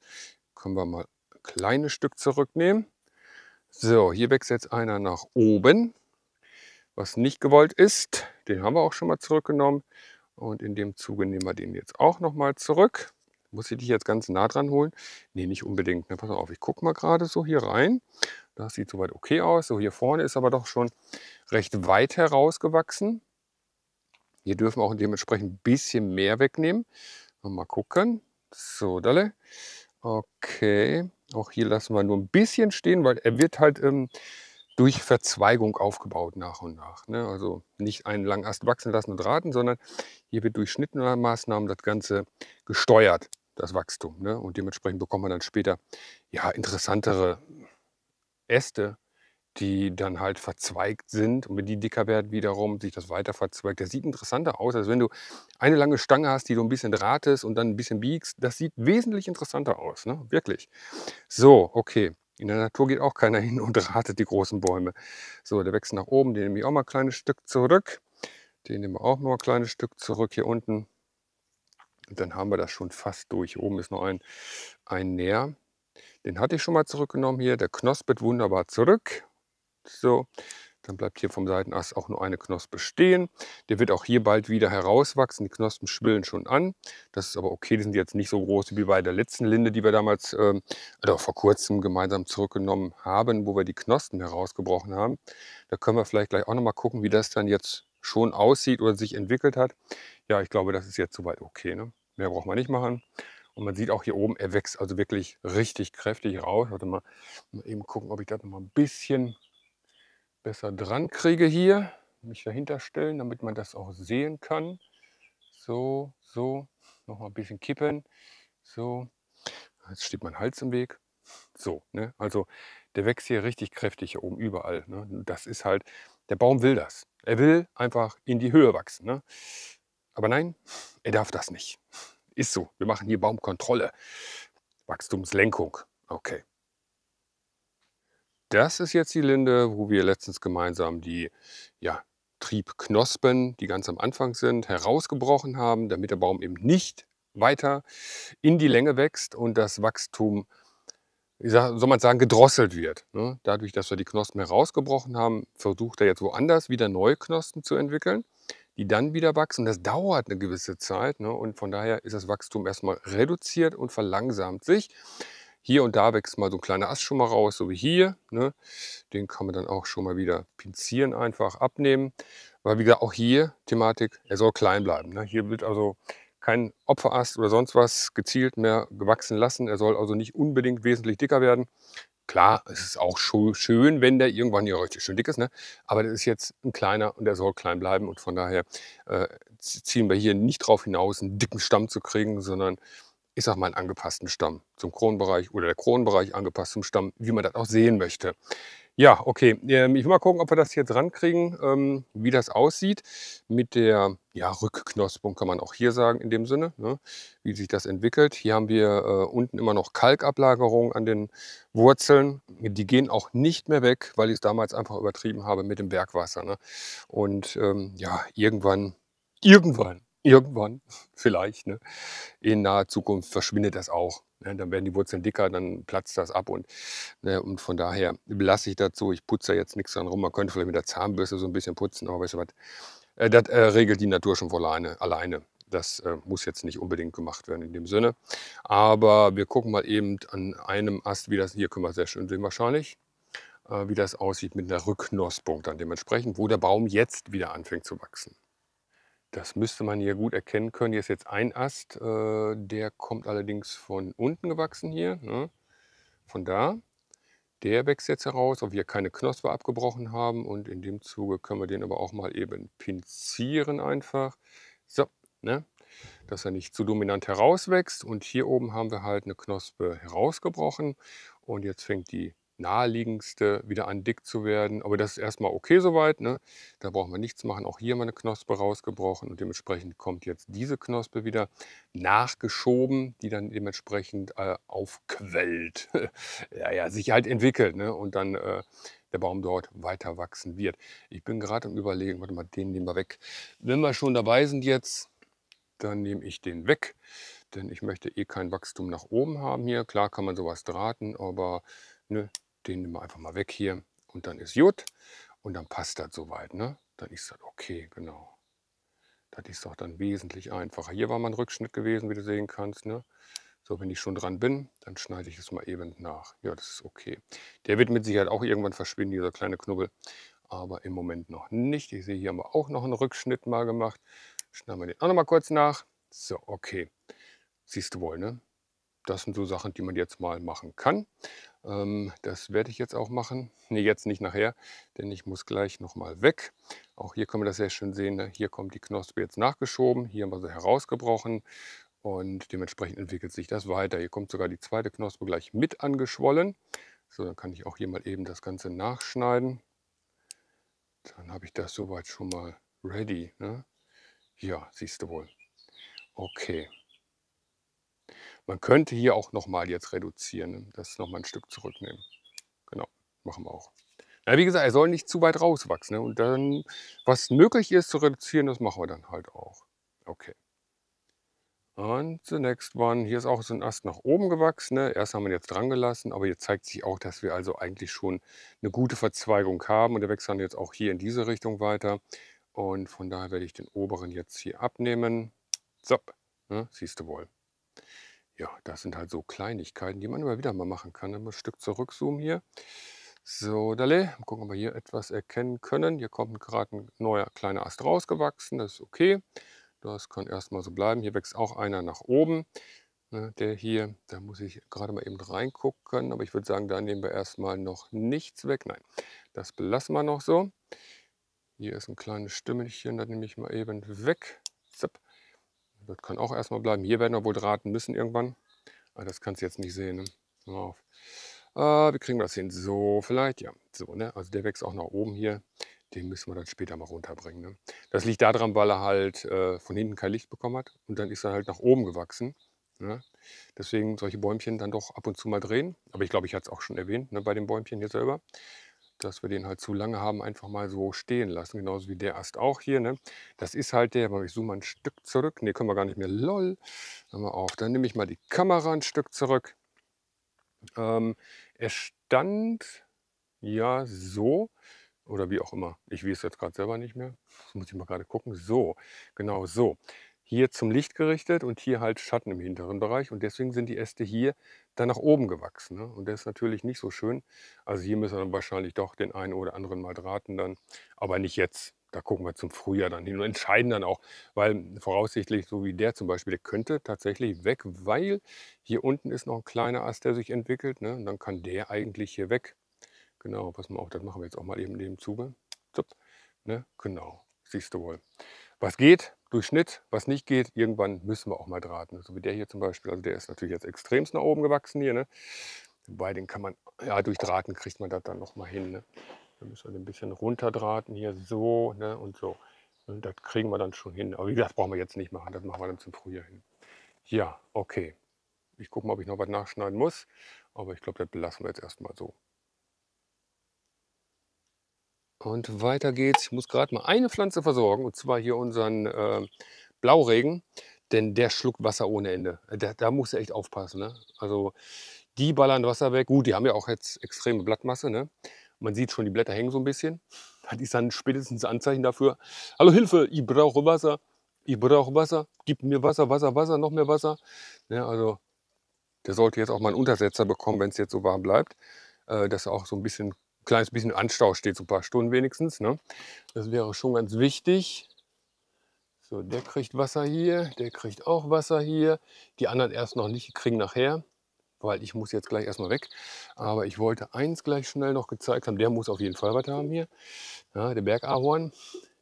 Können wir mal ein kleines Stück zurücknehmen. So, hier wächst jetzt einer nach oben, was nicht gewollt ist. Den haben wir auch schon mal zurückgenommen und in dem Zuge nehmen wir den jetzt auch nochmal zurück. Muss ich dich jetzt ganz nah dran holen? Nee, nicht unbedingt. Ne? Pass auf, ich gucke mal gerade so hier rein. Das sieht soweit okay aus. So hier vorne ist aber doch schon recht weit herausgewachsen. Hier dürfen wir auch dementsprechend ein bisschen mehr wegnehmen. Mal gucken. So, Dalle. Okay. Auch hier lassen wir nur ein bisschen stehen, weil er wird halt ähm, durch Verzweigung aufgebaut nach und nach. Ne? Also nicht einen langen Ast wachsen lassen und raten, sondern hier wird durch Schnittmaßnahmen das Ganze gesteuert, das Wachstum. Ne? Und dementsprechend bekommt man dann später ja, interessantere Äste, die dann halt verzweigt sind. Und wenn die dicker werden wiederum, sich das weiter verzweigt. Das sieht interessanter aus, als wenn du eine lange Stange hast, die du ein bisschen drahtest und dann ein bisschen biegst. Das sieht wesentlich interessanter aus, ne? wirklich. So, okay. In der Natur geht auch keiner hin und ratet die großen Bäume. So, der wächst nach oben, den nehme ich auch mal ein kleines Stück zurück. Den nehmen wir auch mal ein kleines Stück zurück hier unten. Und dann haben wir das schon fast durch. Oben ist noch ein, ein Nähr. Den hatte ich schon mal zurückgenommen hier. Der knospet wunderbar zurück. So, dann bleibt hier vom Seitenast auch nur eine Knospe stehen. Der wird auch hier bald wieder herauswachsen. Die Knospen schwillen schon an. Das ist aber okay, die sind jetzt nicht so groß wie bei der letzten Linde, die wir damals äh, oder vor kurzem gemeinsam zurückgenommen haben, wo wir die Knospen herausgebrochen haben. Da können wir vielleicht gleich auch nochmal gucken, wie das dann jetzt schon aussieht oder sich entwickelt hat. Ja, ich glaube, das ist jetzt soweit okay. Ne? Mehr braucht man nicht machen. Und man sieht auch hier oben, er wächst also wirklich richtig kräftig raus. Warte mal, mal eben gucken, ob ich das noch mal ein bisschen besser dran kriege hier. Mich dahinter stellen, damit man das auch sehen kann. So, so, noch mal ein bisschen kippen. So, jetzt steht mein Hals im Weg. So, ne? also der wächst hier richtig kräftig hier oben überall. Ne? Das ist halt, der Baum will das. Er will einfach in die Höhe wachsen. Ne? Aber nein, er darf das nicht. Ist so, wir machen hier Baumkontrolle. Wachstumslenkung. Okay, das ist jetzt die Linde, wo wir letztens gemeinsam die ja, Triebknospen, die ganz am Anfang sind, herausgebrochen haben, damit der Baum eben nicht weiter in die Länge wächst und das Wachstum, sag, soll man sagen, gedrosselt wird. Ne? Dadurch, dass wir die Knospen herausgebrochen haben, versucht er jetzt woanders wieder neue Knospen zu entwickeln, die dann wieder wachsen. Das dauert eine gewisse Zeit ne? und von daher ist das Wachstum erstmal reduziert und verlangsamt sich. Hier und da wächst mal so ein kleiner Ast schon mal raus, so wie hier. Ne? Den kann man dann auch schon mal wieder pinzieren, einfach abnehmen. Weil wie gesagt, auch hier Thematik, er soll klein bleiben. Ne? Hier wird also kein Opferast oder sonst was gezielt mehr gewachsen lassen. Er soll also nicht unbedingt wesentlich dicker werden. Klar, es ist auch schön, wenn der irgendwann hier richtig schön dick ist, ne? aber das ist jetzt ein kleiner und er soll klein bleiben und von daher äh, ziehen wir hier nicht drauf hinaus, einen dicken Stamm zu kriegen, sondern ich sag mal, einen angepassten Stamm zum Kronenbereich oder der Kronenbereich angepasst zum Stamm, wie man das auch sehen möchte. Ja, okay. Ähm, ich will mal gucken, ob wir das hier dran kriegen, ähm, wie das aussieht mit der ja, Rückknospung, kann man auch hier sagen in dem Sinne, ne? wie sich das entwickelt. Hier haben wir äh, unten immer noch Kalkablagerungen an den Wurzeln. Die gehen auch nicht mehr weg, weil ich es damals einfach übertrieben habe mit dem Bergwasser. Ne? Und ähm, ja, irgendwann, irgendwann irgendwann vielleicht ne, in naher Zukunft verschwindet das auch. Ne, dann werden die Wurzeln dicker, dann platzt das ab und, ne, und von daher lasse ich dazu. Ich putze jetzt nichts dran rum. Man könnte vielleicht mit der Zahnbürste so ein bisschen putzen, aber weißt du was? Äh, das äh, regelt die Natur schon von alleine. Das äh, muss jetzt nicht unbedingt gemacht werden in dem Sinne. Aber wir gucken mal eben an einem Ast, wie das hier können wir sehr schön sehen wahrscheinlich äh, wie das aussieht mit einer Rückknospung dann dementsprechend, wo der Baum jetzt wieder anfängt zu wachsen. Das müsste man hier gut erkennen können. Hier ist jetzt ein Ast, äh, der kommt allerdings von unten gewachsen hier, ne? von da. Der wächst jetzt heraus, ob wir keine Knospe abgebrochen haben und in dem Zuge können wir den aber auch mal eben pinzieren einfach. So, ne? dass er nicht zu dominant herauswächst und hier oben haben wir halt eine Knospe herausgebrochen und jetzt fängt die naheliegendste, wieder an dick zu werden. Aber das ist erstmal okay soweit. Ne? Da brauchen wir nichts machen. Auch hier meine Knospe rausgebrochen und dementsprechend kommt jetzt diese Knospe wieder nachgeschoben, die dann dementsprechend äh, aufquellt. ja, ja, sich halt entwickelt ne? und dann äh, der Baum dort weiter wachsen wird. Ich bin gerade am überlegen, warte mal, den nehmen wir weg. Wenn wir schon dabei sind jetzt, dann nehme ich den weg, denn ich möchte eh kein Wachstum nach oben haben hier. Klar kann man sowas drahten, aber ne, den nehmen wir einfach mal weg hier und dann ist Jut und dann passt das soweit. Ne? Dann ist das okay, genau. Das ist doch dann wesentlich einfacher. Hier war mal ein Rückschnitt gewesen, wie du sehen kannst. Ne? So, wenn ich schon dran bin, dann schneide ich es mal eben nach. Ja, das ist okay. Der wird mit Sicherheit auch irgendwann verschwinden, dieser kleine Knubbel. Aber im Moment noch nicht. Ich sehe, hier haben wir auch noch einen Rückschnitt mal gemacht. Schneiden wir den auch noch mal kurz nach. So, okay. Siehst du wohl, ne? Das sind so Sachen, die man jetzt mal machen kann. Ähm, das werde ich jetzt auch machen. Ne, jetzt nicht nachher, denn ich muss gleich nochmal weg. Auch hier können wir das sehr schön sehen. Ne? Hier kommt die Knospe jetzt nachgeschoben, hier haben wir sie herausgebrochen und dementsprechend entwickelt sich das weiter. Hier kommt sogar die zweite Knospe gleich mit angeschwollen. So, dann kann ich auch hier mal eben das Ganze nachschneiden. Dann habe ich das soweit schon mal ready. Ne? Ja, siehst du wohl. Okay, man könnte hier auch nochmal jetzt reduzieren, ne? das nochmal ein Stück zurücknehmen. Genau, machen wir auch. Na, wie gesagt, er soll nicht zu weit rauswachsen. Ne? Und dann, was möglich ist zu reduzieren, das machen wir dann halt auch. Okay. Und the next one, hier ist auch so ein Ast nach oben gewachsen. Ne? Erst haben wir ihn jetzt dran gelassen, aber jetzt zeigt sich auch, dass wir also eigentlich schon eine gute Verzweigung haben. Und der wächst dann jetzt auch hier in diese Richtung weiter. Und von daher werde ich den oberen jetzt hier abnehmen. So, ne? siehst du wohl ja, das sind halt so Kleinigkeiten, die man immer wieder mal machen kann. Immer ein Stück zurückzoomen hier. So, dalle, mal gucken, ob wir hier etwas erkennen können. Hier kommt gerade ein neuer kleiner Ast rausgewachsen, das ist okay. Das kann erstmal so bleiben. Hier wächst auch einer nach oben, ne, der hier. Da muss ich gerade mal eben reingucken, aber ich würde sagen, da nehmen wir erstmal noch nichts weg. Nein, das belassen wir noch so. Hier ist ein kleines Stümmelchen, das nehme ich mal eben weg. Zip. Das kann auch erstmal bleiben. Hier werden wir wohl drahten müssen irgendwann. Aber das kannst du jetzt nicht sehen. Ne? Mal auf. Äh, wie kriegen wir das hin? So, vielleicht, ja. So, ne? Also der wächst auch nach oben hier. Den müssen wir dann später mal runterbringen. Ne? Das liegt daran, weil er halt äh, von hinten kein Licht bekommen hat. Und dann ist er halt nach oben gewachsen. Ne? Deswegen solche Bäumchen dann doch ab und zu mal drehen. Aber ich glaube, ich hatte es auch schon erwähnt ne, bei den Bäumchen hier selber dass wir den halt zu lange haben einfach mal so stehen lassen. Genauso wie der Ast auch hier. Ne? Das ist halt der, aber ich zoome mal ein Stück zurück. Ne, können wir gar nicht mehr. Lol. Hör mal auf. Dann nehme ich mal die Kamera ein Stück zurück. Ähm, er stand ja so oder wie auch immer. Ich weiß jetzt gerade selber nicht mehr. Das muss ich mal gerade gucken. So, genau so hier zum Licht gerichtet und hier halt Schatten im hinteren Bereich. Und deswegen sind die Äste hier dann nach oben gewachsen. Ne? Und das ist natürlich nicht so schön. Also hier müssen wir dann wahrscheinlich doch den einen oder anderen mal drahten dann. Aber nicht jetzt. Da gucken wir zum Frühjahr dann hin und entscheiden dann auch. Weil voraussichtlich, so wie der zum Beispiel, der könnte tatsächlich weg, weil hier unten ist noch ein kleiner Ast, der sich entwickelt. Ne? Und dann kann der eigentlich hier weg. Genau, pass mal auf, das machen wir jetzt auch mal eben in dem Zuge. Ne? Zup, ne? Genau, siehst du wohl. Was geht? Durchschnitt, was nicht geht, irgendwann müssen wir auch mal drahten. So wie der hier zum Beispiel, also der ist natürlich jetzt extremst nach oben gewachsen hier. Ne? Bei den kann man, ja, durch Drahten kriegt man das dann nochmal hin. Ne? Da müssen wir ein bisschen runterdrahten hier, so ne? und so. Und das kriegen wir dann schon hin. Aber wie gesagt, brauchen wir jetzt nicht machen, das machen wir dann zum Frühjahr hin. Ja, okay. Ich gucke mal, ob ich noch was nachschneiden muss. Aber ich glaube, das belassen wir jetzt erstmal so. Und weiter geht's. Ich muss gerade mal eine Pflanze versorgen, und zwar hier unseren äh, Blauregen, denn der schluckt Wasser ohne Ende. Da, da muss er echt aufpassen. Ne? Also die ballern Wasser weg. Gut, die haben ja auch jetzt extreme Blattmasse. Ne? Man sieht schon, die Blätter hängen so ein bisschen. Das ist dann spätestens ein Anzeichen dafür. Hallo, Hilfe, ich brauche Wasser. Ich brauche Wasser. Gib mir Wasser, Wasser, Wasser, noch mehr Wasser. Ne? Also der sollte jetzt auch mal einen Untersetzer bekommen, wenn es jetzt so warm bleibt, äh, dass er auch so ein bisschen kleines bisschen Anstau steht, so ein paar Stunden wenigstens. Ne? Das wäre schon ganz wichtig. So, der kriegt Wasser hier, der kriegt auch Wasser hier. Die anderen erst noch nicht, kriegen nachher, weil ich muss jetzt gleich erstmal weg. Aber ich wollte eins gleich schnell noch gezeigt haben, der muss auf jeden Fall was haben hier. Ja, der Bergahorn,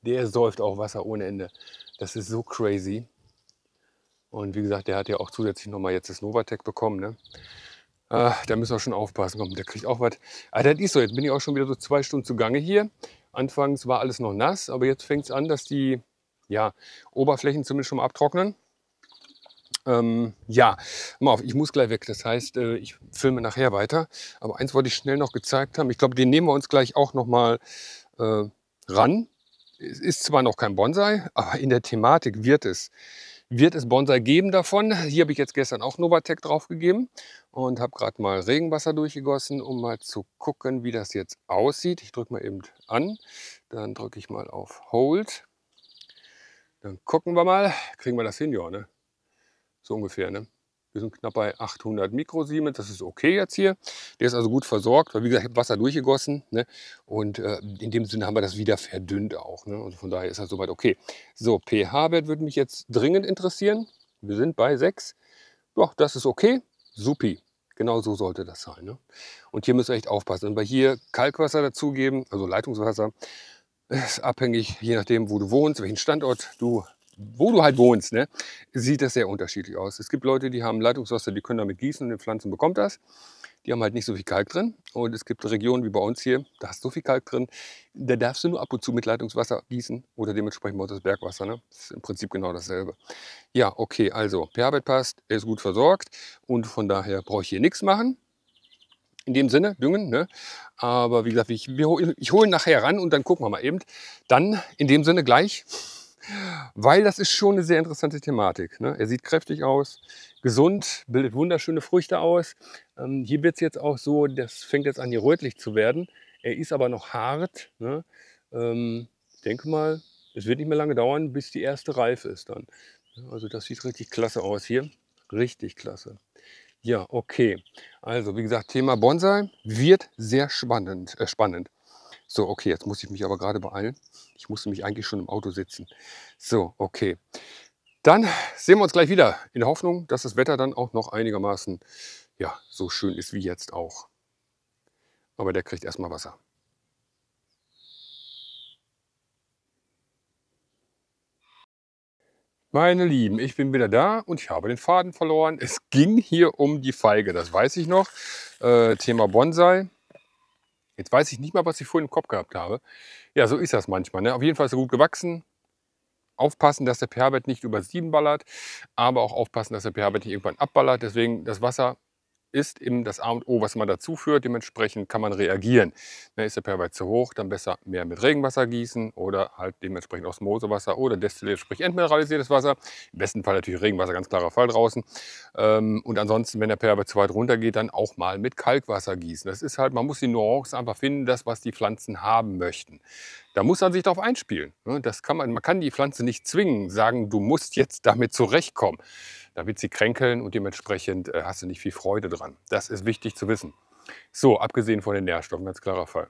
der säuft auch Wasser ohne Ende. Das ist so crazy. Und wie gesagt, der hat ja auch zusätzlich nochmal jetzt das Novatec bekommen. Ne? Äh, da müssen wir schon aufpassen. Komm, der kriegt auch was. Ah, das ist so. Jetzt bin ich auch schon wieder so zwei Stunden zu Gange hier. Anfangs war alles noch nass, aber jetzt fängt es an, dass die ja, Oberflächen zumindest schon mal abtrocknen. Ähm, ja, mal auf, ich muss gleich weg. Das heißt, äh, ich filme nachher weiter. Aber eins wollte ich schnell noch gezeigt haben. Ich glaube, den nehmen wir uns gleich auch noch mal äh, ran. Es ist zwar noch kein Bonsai, aber in der Thematik wird es wird es Bonsai geben davon. Hier habe ich jetzt gestern auch Novatec draufgegeben und habe gerade mal Regenwasser durchgegossen, um mal zu gucken, wie das jetzt aussieht. Ich drücke mal eben an, dann drücke ich mal auf Hold. Dann gucken wir mal, kriegen wir das hin, ja, ne? So ungefähr, ne? Wir sind knapp bei 800 Mikrosiemens. Das ist okay jetzt hier. Der ist also gut versorgt, weil wie gesagt, ich habe Wasser durchgegossen. Ne? Und äh, in dem Sinne haben wir das wieder verdünnt auch. Ne? Also von daher ist das soweit okay. So, pH-Wert würde mich jetzt dringend interessieren. Wir sind bei 6. Doch, das ist okay. Supi. Genau so sollte das sein. Ne? Und hier müssen wir echt aufpassen. Wenn wir hier Kalkwasser dazugeben, also Leitungswasser, ist abhängig, je nachdem, wo du wohnst, welchen Standort du wo du halt wohnst, ne, sieht das sehr unterschiedlich aus. Es gibt Leute, die haben Leitungswasser, die können damit gießen und den Pflanzen bekommt das. Die haben halt nicht so viel Kalk drin. Und es gibt Regionen wie bei uns hier, da hast du so viel Kalk drin, da darfst du nur ab und zu mit Leitungswasser gießen oder dementsprechend auch das Bergwasser. Ne? Das ist im Prinzip genau dasselbe. Ja, okay, also Perbet passt, er ist gut versorgt und von daher brauche ich hier nichts machen in dem Sinne, düngen. Ne? Aber wie gesagt, ich, ich hole ihn nachher ran und dann gucken wir mal eben. Dann in dem Sinne gleich. Weil das ist schon eine sehr interessante Thematik. Ne? Er sieht kräftig aus, gesund, bildet wunderschöne Früchte aus. Ähm, hier wird es jetzt auch so, das fängt jetzt an, hier rötlich zu werden. Er ist aber noch hart. Ne? Ähm, ich denke mal, es wird nicht mehr lange dauern, bis die erste reif ist dann. Also das sieht richtig klasse aus hier. Richtig klasse. Ja, okay. Also wie gesagt, Thema Bonsai wird sehr spannend. Äh, spannend. So, okay, jetzt muss ich mich aber gerade beeilen. Ich musste mich eigentlich schon im Auto sitzen. So, okay. Dann sehen wir uns gleich wieder in der Hoffnung, dass das Wetter dann auch noch einigermaßen ja, so schön ist wie jetzt auch. Aber der kriegt erstmal Wasser. Meine Lieben, ich bin wieder da und ich habe den Faden verloren. Es ging hier um die Feige, das weiß ich noch. Äh, Thema Bonsai. Jetzt weiß ich nicht mal, was ich vorhin im Kopf gehabt habe. Ja, so ist das manchmal. Ne? Auf jeden Fall ist er gut gewachsen. Aufpassen, dass der Perlbett nicht über 7 ballert, aber auch aufpassen, dass der Perlbett nicht irgendwann abballert. Deswegen das Wasser ist eben das A und O, was man dazu führt. Dementsprechend kann man reagieren. Ne, ist der Perlweiß zu hoch, dann besser mehr mit Regenwasser gießen oder halt dementsprechend Osmosewasser oder destilliertes, sprich entmineralisiertes Wasser. Im besten Fall natürlich Regenwasser, ganz klarer Fall draußen. Ähm, und ansonsten, wenn der Perlweiß zu weit runter geht, dann auch mal mit Kalkwasser gießen. Das ist halt, man muss die Nuance einfach finden, das, was die Pflanzen haben möchten. Da muss man sich darauf einspielen. Ne? Das kann man, man kann die Pflanze nicht zwingen, sagen, du musst jetzt damit zurechtkommen. Da wird sie kränkeln und dementsprechend äh, hast du nicht viel Freude dran. Das ist wichtig zu wissen. So, abgesehen von den Nährstoffen, ganz klarer Fall.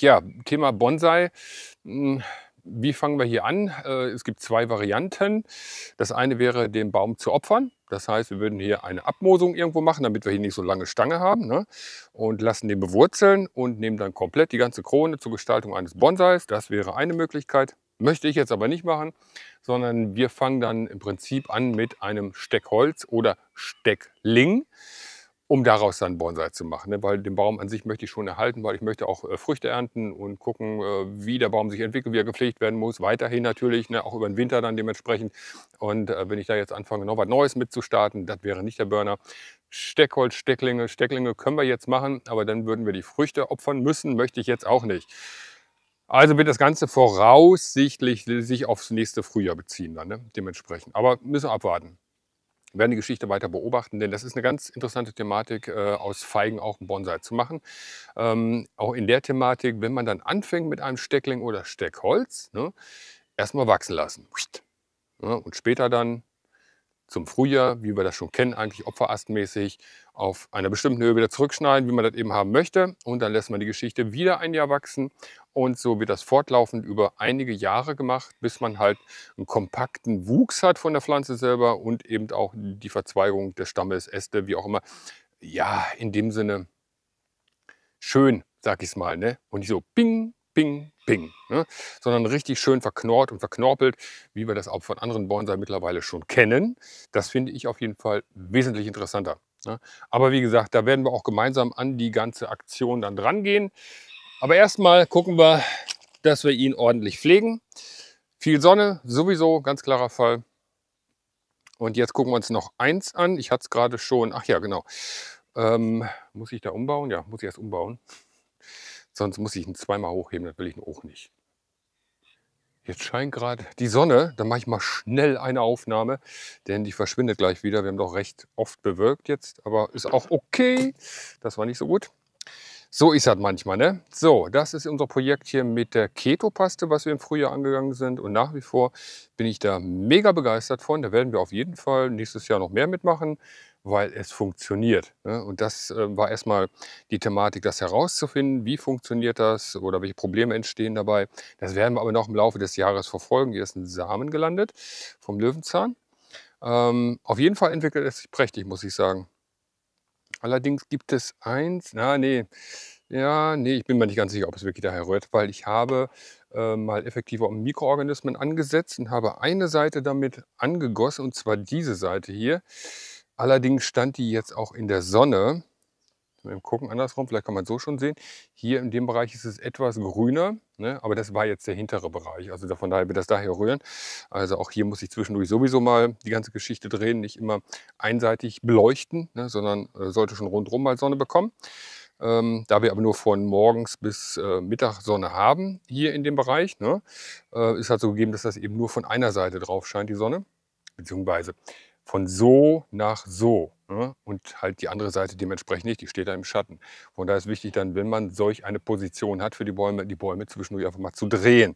Ja, Thema Bonsai. Hm, wie fangen wir hier an? Äh, es gibt zwei Varianten. Das eine wäre, den Baum zu opfern. Das heißt, wir würden hier eine Abmosung irgendwo machen, damit wir hier nicht so lange Stange haben. Ne? Und lassen den bewurzeln und nehmen dann komplett die ganze Krone zur Gestaltung eines Bonsais. Das wäre eine Möglichkeit. Möchte ich jetzt aber nicht machen, sondern wir fangen dann im Prinzip an mit einem Steckholz oder Steckling, um daraus dann Bonsai zu machen. Ne? Weil den Baum an sich möchte ich schon erhalten, weil ich möchte auch äh, Früchte ernten und gucken, äh, wie der Baum sich entwickelt, wie er gepflegt werden muss. Weiterhin natürlich, ne, auch über den Winter dann dementsprechend. Und äh, wenn ich da jetzt anfange, noch was Neues mitzustarten, das wäre nicht der Burner. Steckholz, Stecklinge, Stecklinge können wir jetzt machen, aber dann würden wir die Früchte opfern müssen, möchte ich jetzt auch nicht. Also wird das Ganze voraussichtlich sich aufs nächste Frühjahr beziehen dann, ne? dementsprechend. Aber müssen wir abwarten. Wir werden die Geschichte weiter beobachten, denn das ist eine ganz interessante Thematik, äh, aus Feigen auch einen Bonsai zu machen. Ähm, auch in der Thematik, wenn man dann anfängt mit einem Steckling oder Steckholz, ne, erstmal wachsen lassen. Ne, und später dann zum Frühjahr, wie wir das schon kennen, eigentlich opferastmäßig auf einer bestimmten Höhe wieder zurückschneiden, wie man das eben haben möchte. Und dann lässt man die Geschichte wieder ein Jahr wachsen. Und so wird das fortlaufend über einige Jahre gemacht, bis man halt einen kompakten Wuchs hat von der Pflanze selber und eben auch die Verzweigung des Stammes, Äste, wie auch immer. Ja, in dem Sinne schön, sag ich es mal. Ne? Und nicht so ping, ping, ping. Ne? Sondern richtig schön verknort und verknorpelt, wie wir das auch von anderen Bonsai mittlerweile schon kennen. Das finde ich auf jeden Fall wesentlich interessanter. Ne? Aber wie gesagt, da werden wir auch gemeinsam an die ganze Aktion dann dran gehen. Aber erstmal gucken wir, dass wir ihn ordentlich pflegen. Viel Sonne, sowieso, ganz klarer Fall. Und jetzt gucken wir uns noch eins an. Ich hatte es gerade schon, ach ja, genau. Ähm, muss ich da umbauen? Ja, muss ich erst umbauen. Sonst muss ich ihn zweimal hochheben, das will ich auch nicht. Jetzt scheint gerade die Sonne, dann mache ich mal schnell eine Aufnahme, denn die verschwindet gleich wieder. Wir haben doch recht oft bewölkt jetzt, aber ist auch okay. Das war nicht so gut. So ist das manchmal, ne? So, das ist unser Projekt hier mit der Keto-Paste, was wir im Frühjahr angegangen sind. Und nach wie vor bin ich da mega begeistert von. Da werden wir auf jeden Fall nächstes Jahr noch mehr mitmachen weil es funktioniert. Ne? Und das äh, war erstmal die Thematik, das herauszufinden, wie funktioniert das oder welche Probleme entstehen dabei. Das werden wir aber noch im Laufe des Jahres verfolgen. Hier ist ein Samen gelandet vom Löwenzahn. Ähm, auf jeden Fall entwickelt es sich prächtig, muss ich sagen. Allerdings gibt es eins, na nee, ja, nee, ich bin mir nicht ganz sicher, ob es wirklich daher rührt, weil ich habe äh, mal effektiver Mikroorganismen angesetzt und habe eine Seite damit angegossen, und zwar diese Seite hier. Allerdings stand die jetzt auch in der Sonne. Im Gucken andersrum, vielleicht kann man es so schon sehen. Hier in dem Bereich ist es etwas grüner, ne? aber das war jetzt der hintere Bereich. Also von daher wird das daher rühren. Also auch hier muss ich zwischendurch sowieso mal die ganze Geschichte drehen. Nicht immer einseitig beleuchten, ne? sondern äh, sollte schon rundherum mal Sonne bekommen. Ähm, da wir aber nur von morgens bis äh, Mittag Sonne haben hier in dem Bereich, ne, äh, ist halt so gegeben, dass das eben nur von einer Seite drauf scheint, die Sonne. Beziehungsweise von so nach so. Ne? Und halt die andere Seite dementsprechend nicht, die steht da im Schatten. Von daher ist wichtig dann, wenn man solch eine Position hat für die Bäume, die Bäume zwischendurch einfach mal zu drehen.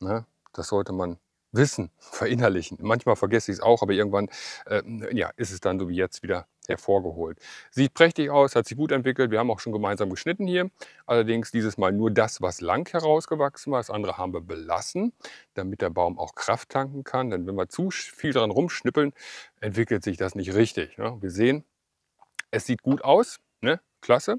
Ne? Das sollte man wissen, verinnerlichen. Manchmal vergesse ich es auch, aber irgendwann äh, ja, ist es dann so wie jetzt wieder hervorgeholt. Sieht prächtig aus, hat sich gut entwickelt. Wir haben auch schon gemeinsam geschnitten hier. Allerdings dieses Mal nur das, was lang herausgewachsen war. Das andere haben wir belassen, damit der Baum auch Kraft tanken kann. Denn wenn wir zu viel dran rumschnippeln, entwickelt sich das nicht richtig. Ne? Wir sehen, es sieht gut aus. Ne? Klasse.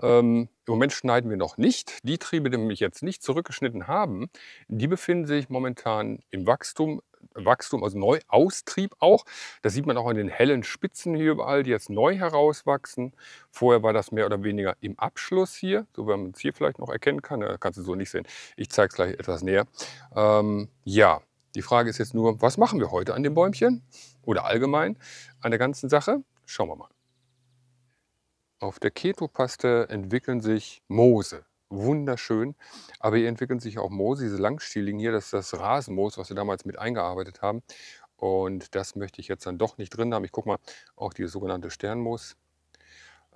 Ähm, Im Moment schneiden wir noch nicht. Die Triebe, die wir jetzt nicht zurückgeschnitten haben, die befinden sich momentan im Wachstum. Wachstum, also Neuaustrieb auch. Das sieht man auch an den hellen Spitzen hier überall, die jetzt neu herauswachsen. Vorher war das mehr oder weniger im Abschluss hier, so wie man es hier vielleicht noch erkennen kann. Das kannst du so nicht sehen. Ich zeige es gleich etwas näher. Ähm, ja, die Frage ist jetzt nur, was machen wir heute an dem Bäumchen oder allgemein an der ganzen Sache? Schauen wir mal. Auf der Keto-Paste entwickeln sich Moose. Wunderschön. Aber hier entwickeln sich auch Moose, diese langstieligen hier. Das ist das Rasenmoos, was wir damals mit eingearbeitet haben. Und das möchte ich jetzt dann doch nicht drin haben. Ich gucke mal, auch dieses sogenannte Sternmoos,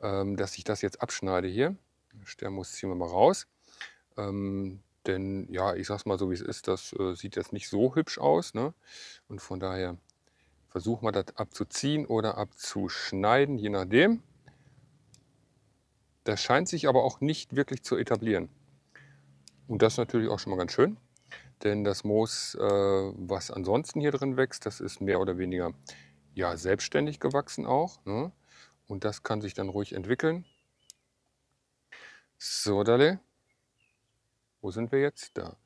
ähm, dass ich das jetzt abschneide hier. Sternmoos ziehen wir mal raus. Ähm, denn ja, ich sag's mal so, wie es ist, das äh, sieht jetzt nicht so hübsch aus. Ne? Und von daher versuchen wir das abzuziehen oder abzuschneiden, je nachdem. Das scheint sich aber auch nicht wirklich zu etablieren. Und das ist natürlich auch schon mal ganz schön, denn das Moos, äh, was ansonsten hier drin wächst, das ist mehr oder weniger ja, selbstständig gewachsen auch. Ne? Und das kann sich dann ruhig entwickeln. So, Dalle. Wo sind wir jetzt? Da.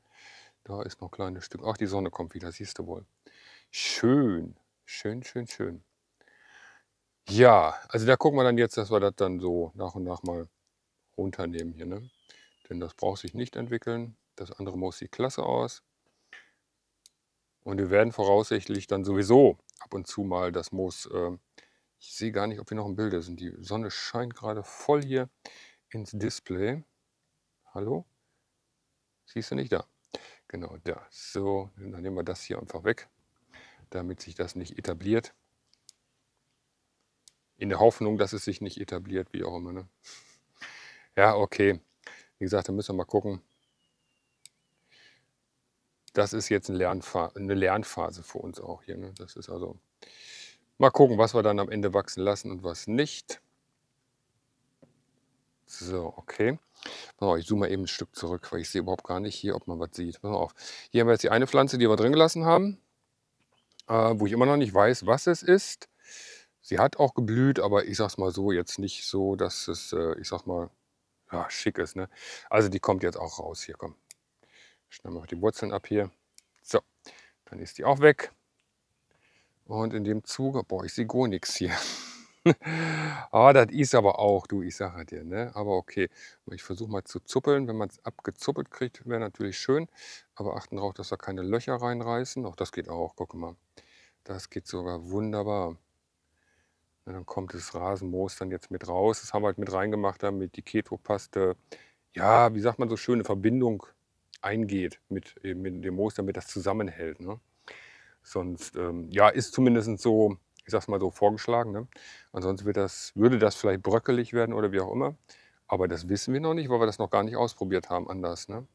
Da ist noch ein kleines Stück. Ach, die Sonne kommt wieder, siehst du wohl. Schön, schön, schön, schön. Ja, also da gucken wir dann jetzt, dass wir das dann so nach und nach mal runternehmen hier. Ne? Denn das braucht sich nicht entwickeln. Das andere Moos sieht klasse aus. Und wir werden voraussichtlich dann sowieso ab und zu mal das Moos, äh, ich sehe gar nicht, ob wir noch im Bilde sind. Die Sonne scheint gerade voll hier ins Display. Hallo? Siehst du nicht da? Genau da. So, dann nehmen wir das hier einfach weg, damit sich das nicht etabliert in der Hoffnung, dass es sich nicht etabliert, wie auch immer. Ne? Ja, okay. Wie gesagt, da müssen wir mal gucken. Das ist jetzt eine, Lernpha eine Lernphase für uns auch hier. Ne? Das ist also mal gucken, was wir dann am Ende wachsen lassen und was nicht. So, okay. Ich zoome mal eben ein Stück zurück, weil ich sehe überhaupt gar nicht hier, ob man was sieht. Pass auf. Hier haben wir jetzt die eine Pflanze, die wir drin gelassen haben, äh, wo ich immer noch nicht weiß, was es ist. Sie hat auch geblüht, aber ich sag's mal so, jetzt nicht so, dass es, äh, ich sag mal, ja, schick ist. Ne? Also die kommt jetzt auch raus. Hier, komm. Schneiden wir mal die Wurzeln ab hier. So, dann ist die auch weg. Und in dem Zuge, boah, ich sehe gar nichts hier. ah, das ist aber auch, du, ich sage dir, ne? Aber okay, ich versuche mal zu zuppeln. Wenn man es abgezuppelt kriegt, wäre natürlich schön. Aber achten darauf, dass da keine Löcher reinreißen. Auch das geht auch, guck mal. Das geht sogar wunderbar. Ja, dann kommt das Rasenmoos dann jetzt mit raus. Das haben wir halt mit reingemacht, damit die Keto-Paste, ja, wie sagt man so schön, eine Verbindung eingeht mit, äh, mit dem Moos, damit das zusammenhält. Ne? Sonst, ähm, ja, ist zumindest so, ich sag's mal so, vorgeschlagen. Ne? Ansonsten wird das, würde das vielleicht bröckelig werden oder wie auch immer. Aber das wissen wir noch nicht, weil wir das noch gar nicht ausprobiert haben anders. Ne?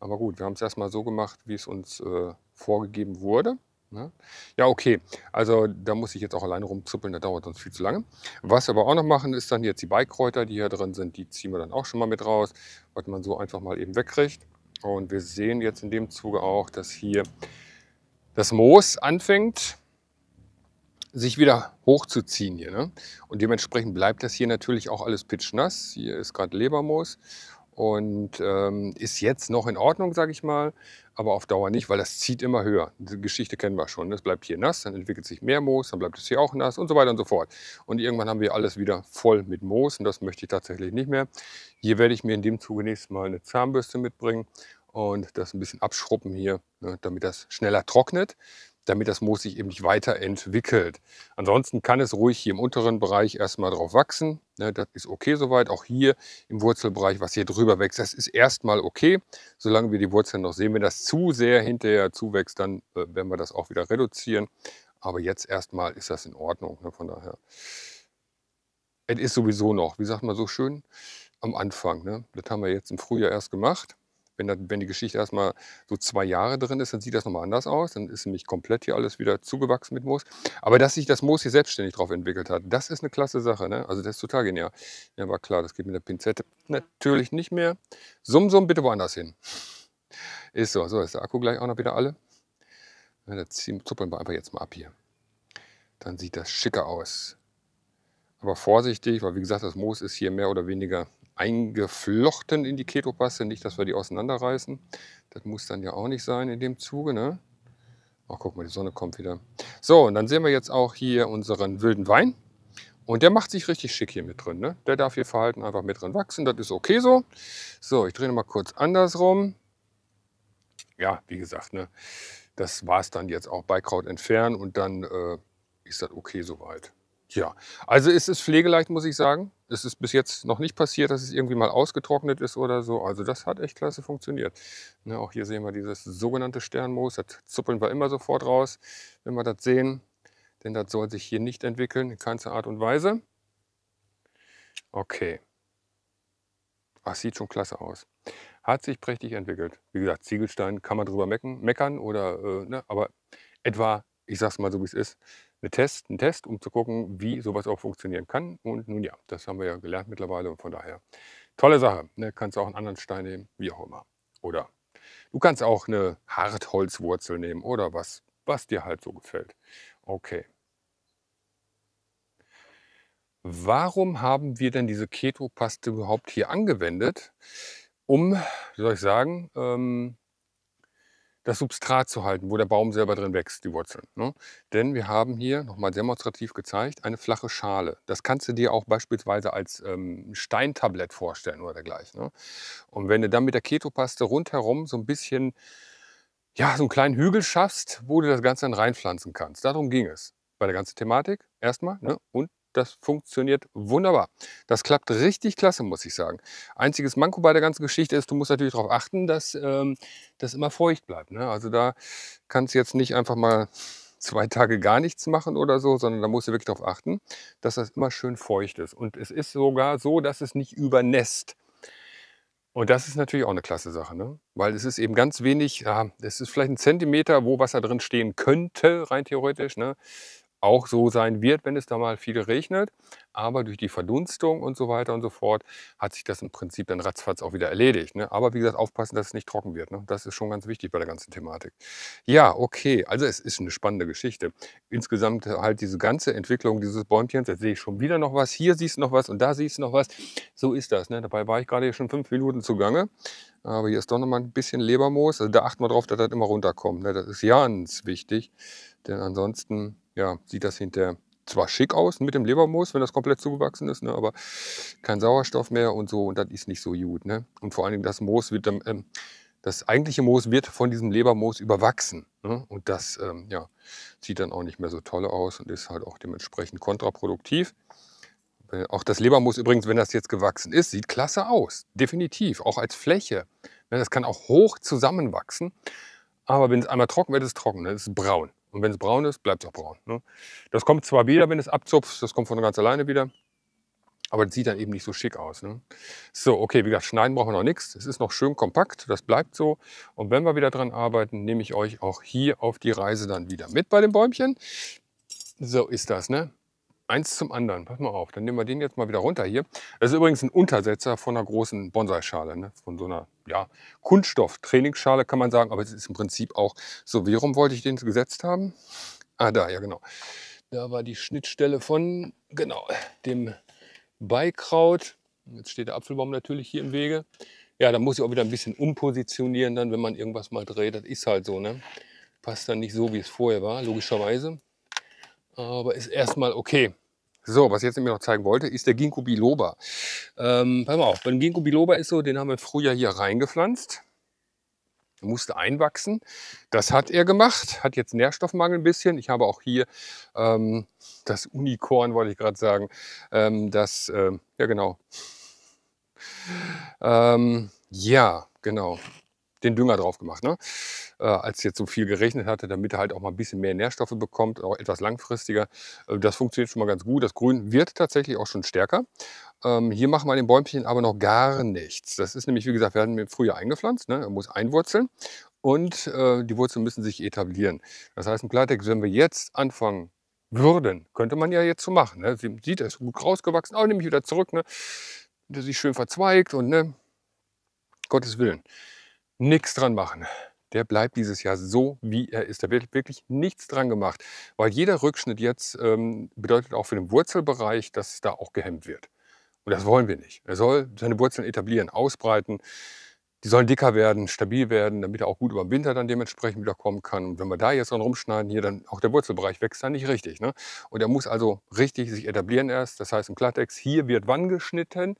Aber gut, wir haben es erstmal so gemacht, wie es uns äh, vorgegeben wurde. Ne? Ja, okay. Also da muss ich jetzt auch alleine rumzuppeln, das dauert sonst viel zu lange. Was wir aber auch noch machen, ist dann jetzt die Beikräuter, die hier drin sind, die ziehen wir dann auch schon mal mit raus, was man so einfach mal eben wegkriegt. Und wir sehen jetzt in dem Zuge auch, dass hier das Moos anfängt, sich wieder hochzuziehen hier. Ne? Und dementsprechend bleibt das hier natürlich auch alles pitschnass. Hier ist gerade Lebermoos und ähm, ist jetzt noch in Ordnung, sage ich mal, aber auf Dauer nicht, weil das zieht immer höher. Die Geschichte kennen wir schon. Ne? Es bleibt hier nass, dann entwickelt sich mehr Moos, dann bleibt es hier auch nass und so weiter und so fort. Und irgendwann haben wir alles wieder voll mit Moos und das möchte ich tatsächlich nicht mehr. Hier werde ich mir in dem Zuge nächstes Mal eine Zahnbürste mitbringen und das ein bisschen abschruppen hier, ne, damit das schneller trocknet damit das Moos sich eben nicht weiterentwickelt. Ansonsten kann es ruhig hier im unteren Bereich erstmal drauf wachsen. Ne, das ist okay soweit. Auch hier im Wurzelbereich, was hier drüber wächst, das ist erstmal okay, solange wir die Wurzeln noch sehen. Wenn das zu sehr hinterher zuwächst, dann äh, werden wir das auch wieder reduzieren. Aber jetzt erstmal ist das in Ordnung. Ne, von daher, es ist sowieso noch, wie sagt man so schön, am Anfang. Ne? Das haben wir jetzt im Frühjahr erst gemacht. Wenn, das, wenn die Geschichte erstmal so zwei Jahre drin ist, dann sieht das nochmal anders aus. Dann ist nämlich komplett hier alles wieder zugewachsen mit Moos. Aber dass sich das Moos hier selbstständig drauf entwickelt hat, das ist eine klasse Sache. Ne? Also das ist total genial. Ja, war klar, das geht mit der Pinzette natürlich nicht mehr. Summ, summ, bitte woanders hin. Ist so. So, ist der Akku gleich auch noch wieder alle. Ja, da zuppeln wir einfach jetzt mal ab hier. Dann sieht das schicker aus. Aber vorsichtig, weil wie gesagt, das Moos ist hier mehr oder weniger eingeflochten in die Ketopaste. Nicht, dass wir die auseinanderreißen. Das muss dann ja auch nicht sein in dem Zuge. Ne? Ach, guck mal, die Sonne kommt wieder. So, und dann sehen wir jetzt auch hier unseren wilden Wein. Und der macht sich richtig schick hier mit drin. Ne? Der darf hier verhalten einfach mit drin wachsen. Das ist okay so. So, ich drehe mal kurz andersrum. Ja, wie gesagt, ne? das war es dann jetzt auch bei Kraut entfernen. Und dann äh, ist das okay soweit. Tja, also ist es pflegeleicht, muss ich sagen. Es ist bis jetzt noch nicht passiert, dass es irgendwie mal ausgetrocknet ist oder so. Also das hat echt klasse funktioniert. Ne, auch hier sehen wir dieses sogenannte Sternmoos. Das zuppeln wir immer sofort raus, wenn wir das sehen. Denn das soll sich hier nicht entwickeln, in keiner Art und Weise. Okay. Ach, sieht schon klasse aus. Hat sich prächtig entwickelt. Wie gesagt, Ziegelstein kann man drüber meckern, meckern oder, äh, ne, aber etwa, ich sag's mal so wie es ist, eine Test, einen Test, um zu gucken, wie sowas auch funktionieren kann. Und nun ja, das haben wir ja gelernt mittlerweile und von daher tolle Sache. Ne? Kannst auch einen anderen Stein nehmen, wie auch immer. Oder du kannst auch eine Hartholzwurzel nehmen oder was, was dir halt so gefällt. Okay. Warum haben wir denn diese Keto-Paste überhaupt hier angewendet? Um, soll ich sagen, ähm, das Substrat zu halten, wo der Baum selber drin wächst, die Wurzeln. Ne? Denn wir haben hier, nochmal demonstrativ gezeigt, eine flache Schale. Das kannst du dir auch beispielsweise als ähm, Steintablett vorstellen oder dergleichen. Ne? Und wenn du dann mit der Ketopaste rundherum so ein bisschen, ja, so einen kleinen Hügel schaffst, wo du das Ganze dann reinpflanzen kannst. Darum ging es bei der ganzen Thematik erstmal. Ne? Und das funktioniert wunderbar. Das klappt richtig klasse, muss ich sagen. Einziges Manko bei der ganzen Geschichte ist, du musst natürlich darauf achten, dass ähm, das immer feucht bleibt. Ne? Also da kannst du jetzt nicht einfach mal zwei Tage gar nichts machen oder so, sondern da musst du wirklich darauf achten, dass das immer schön feucht ist. Und es ist sogar so, dass es nicht übernässt. Und das ist natürlich auch eine klasse Sache, ne? weil es ist eben ganz wenig, ja, es ist vielleicht ein Zentimeter, wo Wasser drin stehen könnte, rein theoretisch. Ne? auch so sein wird, wenn es da mal viel regnet. Aber durch die Verdunstung und so weiter und so fort hat sich das im Prinzip dann ratzfatz auch wieder erledigt. Ne? Aber wie gesagt, aufpassen, dass es nicht trocken wird. Ne? Das ist schon ganz wichtig bei der ganzen Thematik. Ja, okay. Also es ist eine spannende Geschichte. Insgesamt halt diese ganze Entwicklung dieses Bäumchens. Jetzt sehe ich schon wieder noch was. Hier siehst du noch was und da siehst du noch was. So ist das. Ne? Dabei war ich gerade hier schon fünf Minuten zugange. Aber hier ist doch noch mal ein bisschen Lebermoos. Also da achten wir drauf, dass das immer runterkommt. Ne? Das ist ganz wichtig. Denn ansonsten ja, sieht das hinterher zwar schick aus mit dem Lebermoos, wenn das komplett zugewachsen ist, ne, aber kein Sauerstoff mehr und so und das ist nicht so gut. Ne? Und vor allen Dingen das Moos wird dann, ähm, das eigentliche Moos wird von diesem Lebermoos überwachsen ne? und das ähm, ja, sieht dann auch nicht mehr so toll aus und ist halt auch dementsprechend kontraproduktiv. Äh, auch das Lebermoos übrigens, wenn das jetzt gewachsen ist, sieht klasse aus, definitiv, auch als Fläche. Ne? Das kann auch hoch zusammenwachsen, aber wenn es einmal trocken wird, ist es trocken, ne? ist braun. Und wenn es braun ist, bleibt es auch braun. Ne? Das kommt zwar wieder, wenn es abzupft, das kommt von ganz alleine wieder, aber das sieht dann eben nicht so schick aus. Ne? So, okay, wie gesagt, schneiden brauchen wir noch nichts. Es ist noch schön kompakt, das bleibt so. Und wenn wir wieder dran arbeiten, nehme ich euch auch hier auf die Reise dann wieder mit bei den Bäumchen. So ist das, ne? eins zum anderen. Pass mal auf, dann nehmen wir den jetzt mal wieder runter hier. Das ist übrigens ein Untersetzer von einer großen Bonsai-Schale, ne? von so einer ja, Kunststoff-Trainingsschale kann man sagen, aber es ist im Prinzip auch so. Wie rum wollte ich den gesetzt haben? Ah, da, ja genau. Da war die Schnittstelle von, genau, dem Beikraut. Jetzt steht der Apfelbaum natürlich hier im Wege. Ja, da muss ich auch wieder ein bisschen umpositionieren, dann, wenn man irgendwas mal dreht. Das ist halt so, ne? Passt dann nicht so, wie es vorher war, logischerweise aber ist erstmal okay. So, was ich jetzt nämlich noch zeigen wollte, ist der Ginkgo biloba. Ähm, pass mal auf, beim Ginkgo biloba ist so, den haben wir früher hier reingepflanzt. Er musste einwachsen. Das hat er gemacht, hat jetzt Nährstoffmangel ein bisschen. Ich habe auch hier ähm, das Unikorn, wollte ich gerade sagen, ähm, das, äh, ja genau. Ähm, ja, genau den Dünger drauf gemacht, ne? äh, als ich jetzt so viel gerechnet hatte, damit er halt auch mal ein bisschen mehr Nährstoffe bekommt, auch etwas langfristiger. Äh, das funktioniert schon mal ganz gut. Das Grün wird tatsächlich auch schon stärker. Ähm, hier machen wir den Bäumchen aber noch gar nichts. Das ist nämlich, wie gesagt, wir hatten früher eingepflanzt, ne? er muss einwurzeln und äh, die Wurzeln müssen sich etablieren. Das heißt ein Klartext, wenn wir jetzt anfangen würden, könnte man ja jetzt so machen. Ne? Sie sieht, er ist gut rausgewachsen, auch nehme ich wieder zurück, ne? der sich schön verzweigt und ne? Gottes Willen nichts dran machen. Der bleibt dieses Jahr so, wie er ist. Da wird wirklich nichts dran gemacht, weil jeder Rückschnitt jetzt ähm, bedeutet auch für den Wurzelbereich, dass da auch gehemmt wird. Und das wollen wir nicht. Er soll seine Wurzeln etablieren, ausbreiten. Die sollen dicker werden, stabil werden, damit er auch gut über den Winter dann dementsprechend wieder kommen kann. Und wenn wir da jetzt dran rumschneiden, hier dann auch der Wurzelbereich wächst dann nicht richtig. Ne? Und er muss also richtig sich etablieren erst. Das heißt im Klartext, hier wird wann geschnitten?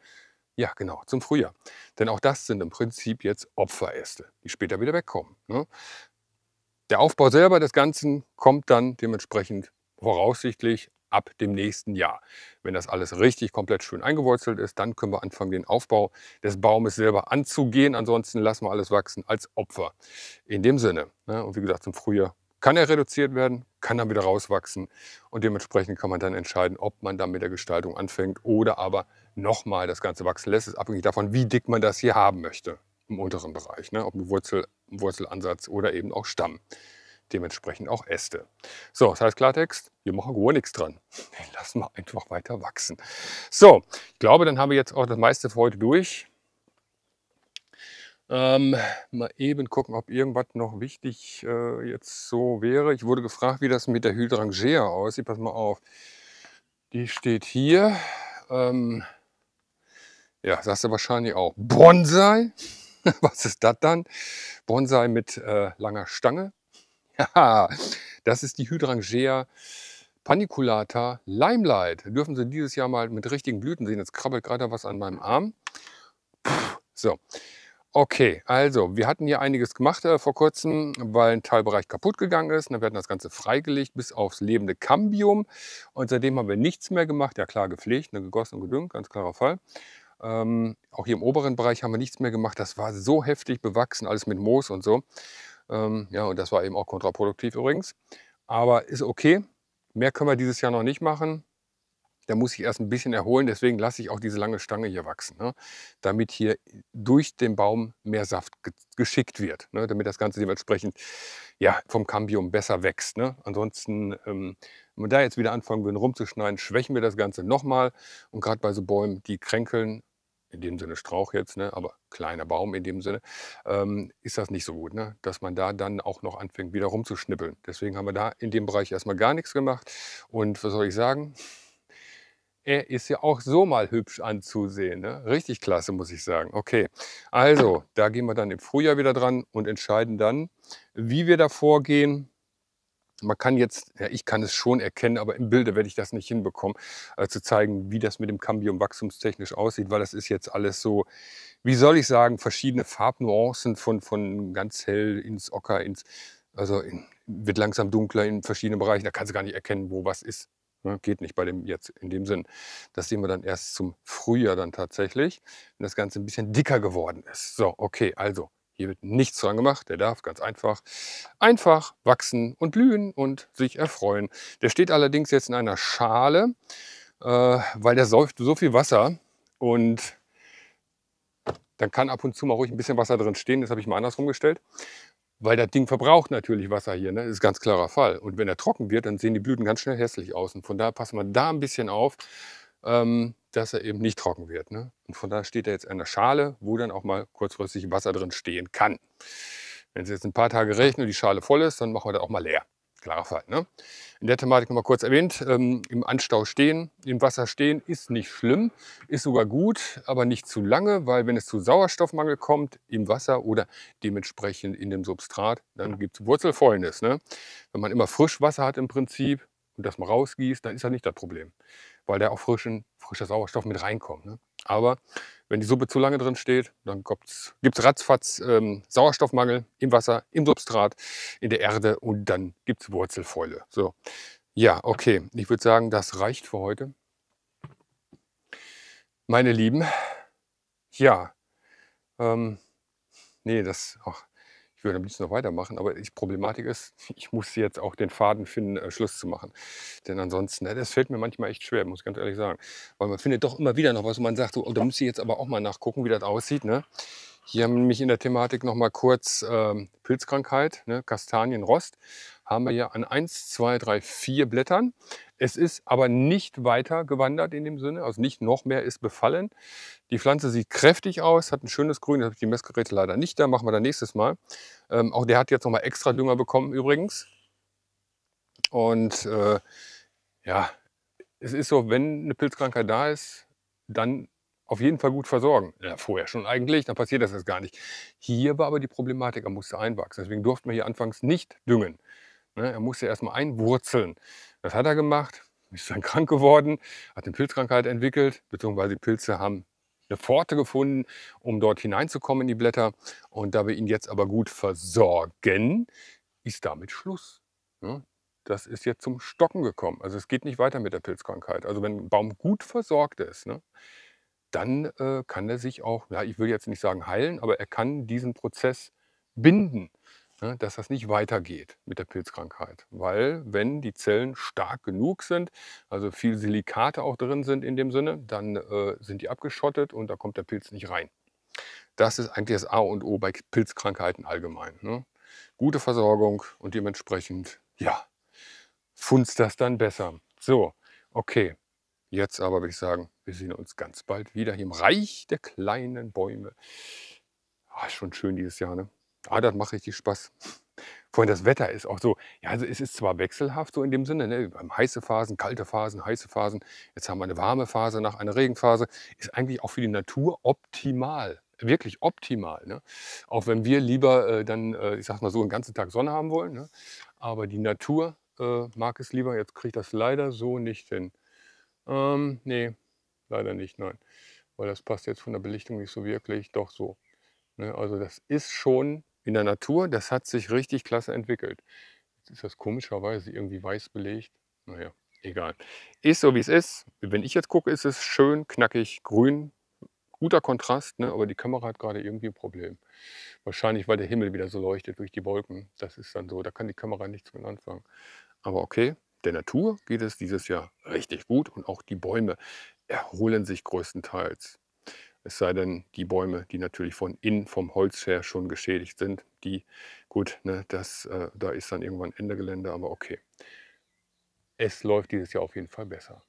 Ja, genau, zum Frühjahr. Denn auch das sind im Prinzip jetzt Opferäste, die später wieder wegkommen. Ne? Der Aufbau selber des Ganzen kommt dann dementsprechend voraussichtlich ab dem nächsten Jahr. Wenn das alles richtig komplett schön eingewurzelt ist, dann können wir anfangen, den Aufbau des Baumes selber anzugehen. Ansonsten lassen wir alles wachsen als Opfer. In dem Sinne. Ne? Und wie gesagt, zum Frühjahr kann er reduziert werden, kann dann wieder rauswachsen. Und dementsprechend kann man dann entscheiden, ob man dann mit der Gestaltung anfängt oder aber nochmal das Ganze wachsen lässt, ist abhängig davon, wie dick man das hier haben möchte im unteren Bereich. Ne? Ob ein Wurzel, Wurzelansatz oder eben auch Stamm. Dementsprechend auch Äste. So, das heißt Klartext, wir machen gar nichts dran. Den lassen wir einfach weiter wachsen. So, ich glaube, dann haben wir jetzt auch das meiste für heute durch. Ähm, mal eben gucken, ob irgendwas noch wichtig äh, jetzt so wäre. Ich wurde gefragt, wie das mit der Hydrangea aussieht. Pass mal auf. Die steht hier. Ähm, ja, sagst du wahrscheinlich auch. Bonsai? Was ist das dann? Bonsai mit äh, langer Stange? Ja, das ist die Hydrangea paniculata Limelight. Dürfen Sie dieses Jahr mal mit richtigen Blüten sehen. Jetzt krabbelt gerade was an meinem Arm. Puh, so. Okay, also wir hatten hier einiges gemacht äh, vor kurzem, weil ein Teilbereich kaputt gegangen ist. Dann werden das Ganze freigelegt bis aufs lebende Cambium. Und seitdem haben wir nichts mehr gemacht. Ja klar, gepflegt, ne, gegossen und gedüngt, ganz klarer Fall. Ähm, auch hier im oberen Bereich haben wir nichts mehr gemacht. Das war so heftig bewachsen, alles mit Moos und so. Ähm, ja, und das war eben auch kontraproduktiv übrigens. Aber ist okay. Mehr können wir dieses Jahr noch nicht machen da muss ich erst ein bisschen erholen. Deswegen lasse ich auch diese lange Stange hier wachsen, ne? damit hier durch den Baum mehr Saft ge geschickt wird, ne? damit das Ganze dementsprechend ja, vom Cambium besser wächst. Ne? Ansonsten, ähm, wenn wir da jetzt wieder anfangen würden rumzuschneiden, schwächen wir das Ganze nochmal. Und gerade bei so Bäumen, die kränkeln, in dem Sinne Strauch jetzt, ne? aber kleiner Baum in dem Sinne, ähm, ist das nicht so gut, ne? dass man da dann auch noch anfängt, wieder rumzuschnippeln. Deswegen haben wir da in dem Bereich erstmal gar nichts gemacht. Und was soll ich sagen? er ist ja auch so mal hübsch anzusehen. Ne? Richtig klasse, muss ich sagen. Okay, also da gehen wir dann im Frühjahr wieder dran und entscheiden dann, wie wir da vorgehen. Man kann jetzt, ja, ich kann es schon erkennen, aber im Bilde werde ich das nicht hinbekommen, äh, zu zeigen, wie das mit dem Cambium wachstumstechnisch aussieht, weil das ist jetzt alles so, wie soll ich sagen, verschiedene Farbnuancen von, von ganz hell ins Ocker, ins, also in, wird langsam dunkler in verschiedenen Bereichen. Da kannst du gar nicht erkennen, wo was ist. Ne, geht nicht bei dem jetzt in dem Sinn. Das sehen wir dann erst zum Frühjahr dann tatsächlich, wenn das Ganze ein bisschen dicker geworden ist. So, okay, also hier wird nichts dran gemacht. Der darf ganz einfach, einfach wachsen und blühen und sich erfreuen. Der steht allerdings jetzt in einer Schale, äh, weil der säuft so viel Wasser und dann kann ab und zu mal ruhig ein bisschen Wasser drin stehen. Das habe ich mal andersrum gestellt. Weil das Ding verbraucht natürlich Wasser hier, ne? Das ist ganz klarer Fall. Und wenn er trocken wird, dann sehen die Blüten ganz schnell hässlich aus. Und von daher passt man da ein bisschen auf, ähm, dass er eben nicht trocken wird. Ne? Und von daher steht er jetzt an der Schale, wo dann auch mal kurzfristig Wasser drin stehen kann. Wenn es jetzt ein paar Tage regnet und die Schale voll ist, dann machen wir das auch mal leer. Klarheit. Ne? In der Thematik nochmal kurz erwähnt, ähm, im Anstau stehen, im Wasser stehen ist nicht schlimm, ist sogar gut, aber nicht zu lange, weil wenn es zu Sauerstoffmangel kommt im Wasser oder dementsprechend in dem Substrat, dann gibt es Wurzelfäulnis. Ne? Wenn man immer Frischwasser hat im Prinzip und das mal rausgießt, dann ist das nicht das Problem, weil da auch frischen, frischer Sauerstoff mit reinkommt. Ne? Aber wenn die Suppe zu lange drin steht, dann gibt es ratzfatz ähm, Sauerstoffmangel im Wasser, im Substrat, in der Erde und dann gibt es Wurzelfäule. So. Ja, okay. Ich würde sagen, das reicht für heute. Meine Lieben, ja, ähm, nee, das, ach, ich würde am liebsten noch weitermachen, aber die Problematik ist, ich muss jetzt auch den Faden finden, äh, Schluss zu machen. Denn ansonsten, na, ne, das fällt mir manchmal echt schwer, muss ich ganz ehrlich sagen. Weil man findet doch immer wieder noch was, wo man sagt, so, oh, da muss ich jetzt aber auch mal nachgucken, wie das aussieht. Ne? Hier haben mich in der Thematik noch mal kurz ähm, Pilzkrankheit, ne? Kastanienrost haben wir hier an 1, 2, 3, 4 Blättern. Es ist aber nicht weiter gewandert in dem Sinne, also nicht noch mehr ist befallen. Die Pflanze sieht kräftig aus, hat ein schönes Grün, das habe ich die Messgeräte leider nicht da, machen wir dann nächstes Mal. Ähm, auch der hat jetzt nochmal extra Dünger bekommen übrigens. Und äh, ja, es ist so, wenn eine Pilzkrankheit da ist, dann auf jeden Fall gut versorgen. Ja, vorher schon eigentlich, dann passiert das jetzt gar nicht. Hier war aber die Problematik, er musste einwachsen. Deswegen durfte man hier anfangs nicht düngen. Ne? Er musste erstmal einwurzeln. Das hat er gemacht, ist dann krank geworden, hat eine Pilzkrankheit entwickelt, beziehungsweise die Pilze haben eine Pforte gefunden, um dort hineinzukommen in die Blätter. Und da wir ihn jetzt aber gut versorgen, ist damit Schluss. Ne? Das ist jetzt zum Stocken gekommen. Also es geht nicht weiter mit der Pilzkrankheit. Also wenn ein Baum gut versorgt ist, ne, dann äh, kann er sich auch, ja, ich will jetzt nicht sagen heilen, aber er kann diesen Prozess binden. Ne, dass das nicht weitergeht mit der Pilzkrankheit. Weil wenn die Zellen stark genug sind, also viel Silikate auch drin sind in dem Sinne, dann äh, sind die abgeschottet und da kommt der Pilz nicht rein. Das ist eigentlich das A und O bei Pilzkrankheiten allgemein. Ne? Gute Versorgung und dementsprechend, ja, funzt das dann besser. So, okay. Jetzt aber würde ich sagen, wir sehen uns ganz bald wieder hier im Reich der kleinen Bäume. Ah, schon schön dieses Jahr, ne? Ah, das macht richtig Spaß. Vor allem das Wetter ist auch so, ja, also es ist zwar wechselhaft so in dem Sinne, ne? Ähm, heiße Phasen, kalte Phasen, heiße Phasen, jetzt haben wir eine warme Phase nach einer Regenphase, ist eigentlich auch für die Natur optimal, wirklich optimal. Ne? Auch wenn wir lieber äh, dann, äh, ich sag mal so, einen ganzen Tag Sonne haben wollen, ne? aber die Natur äh, mag es lieber, jetzt kriege ich das leider so nicht hin. Ähm, nee, leider nicht, nein, weil das passt jetzt von der Belichtung nicht so wirklich, doch so. Ne? Also das ist schon in der Natur, das hat sich richtig klasse entwickelt. Jetzt ist das komischerweise irgendwie weiß belegt. Naja, egal. Ist so, wie es ist. Wenn ich jetzt gucke, ist es schön, knackig, grün. Guter Kontrast, ne? aber die Kamera hat gerade irgendwie ein Problem. Wahrscheinlich, weil der Himmel wieder so leuchtet durch die Wolken. Das ist dann so, da kann die Kamera nichts mit anfangen. Aber okay, der Natur geht es dieses Jahr richtig gut und auch die Bäume erholen sich größtenteils. Es sei denn, die Bäume, die natürlich von innen vom Holz her schon geschädigt sind, die, gut, ne, das, äh, da ist dann irgendwann Ende Gelände, aber okay. Es läuft dieses Jahr auf jeden Fall besser.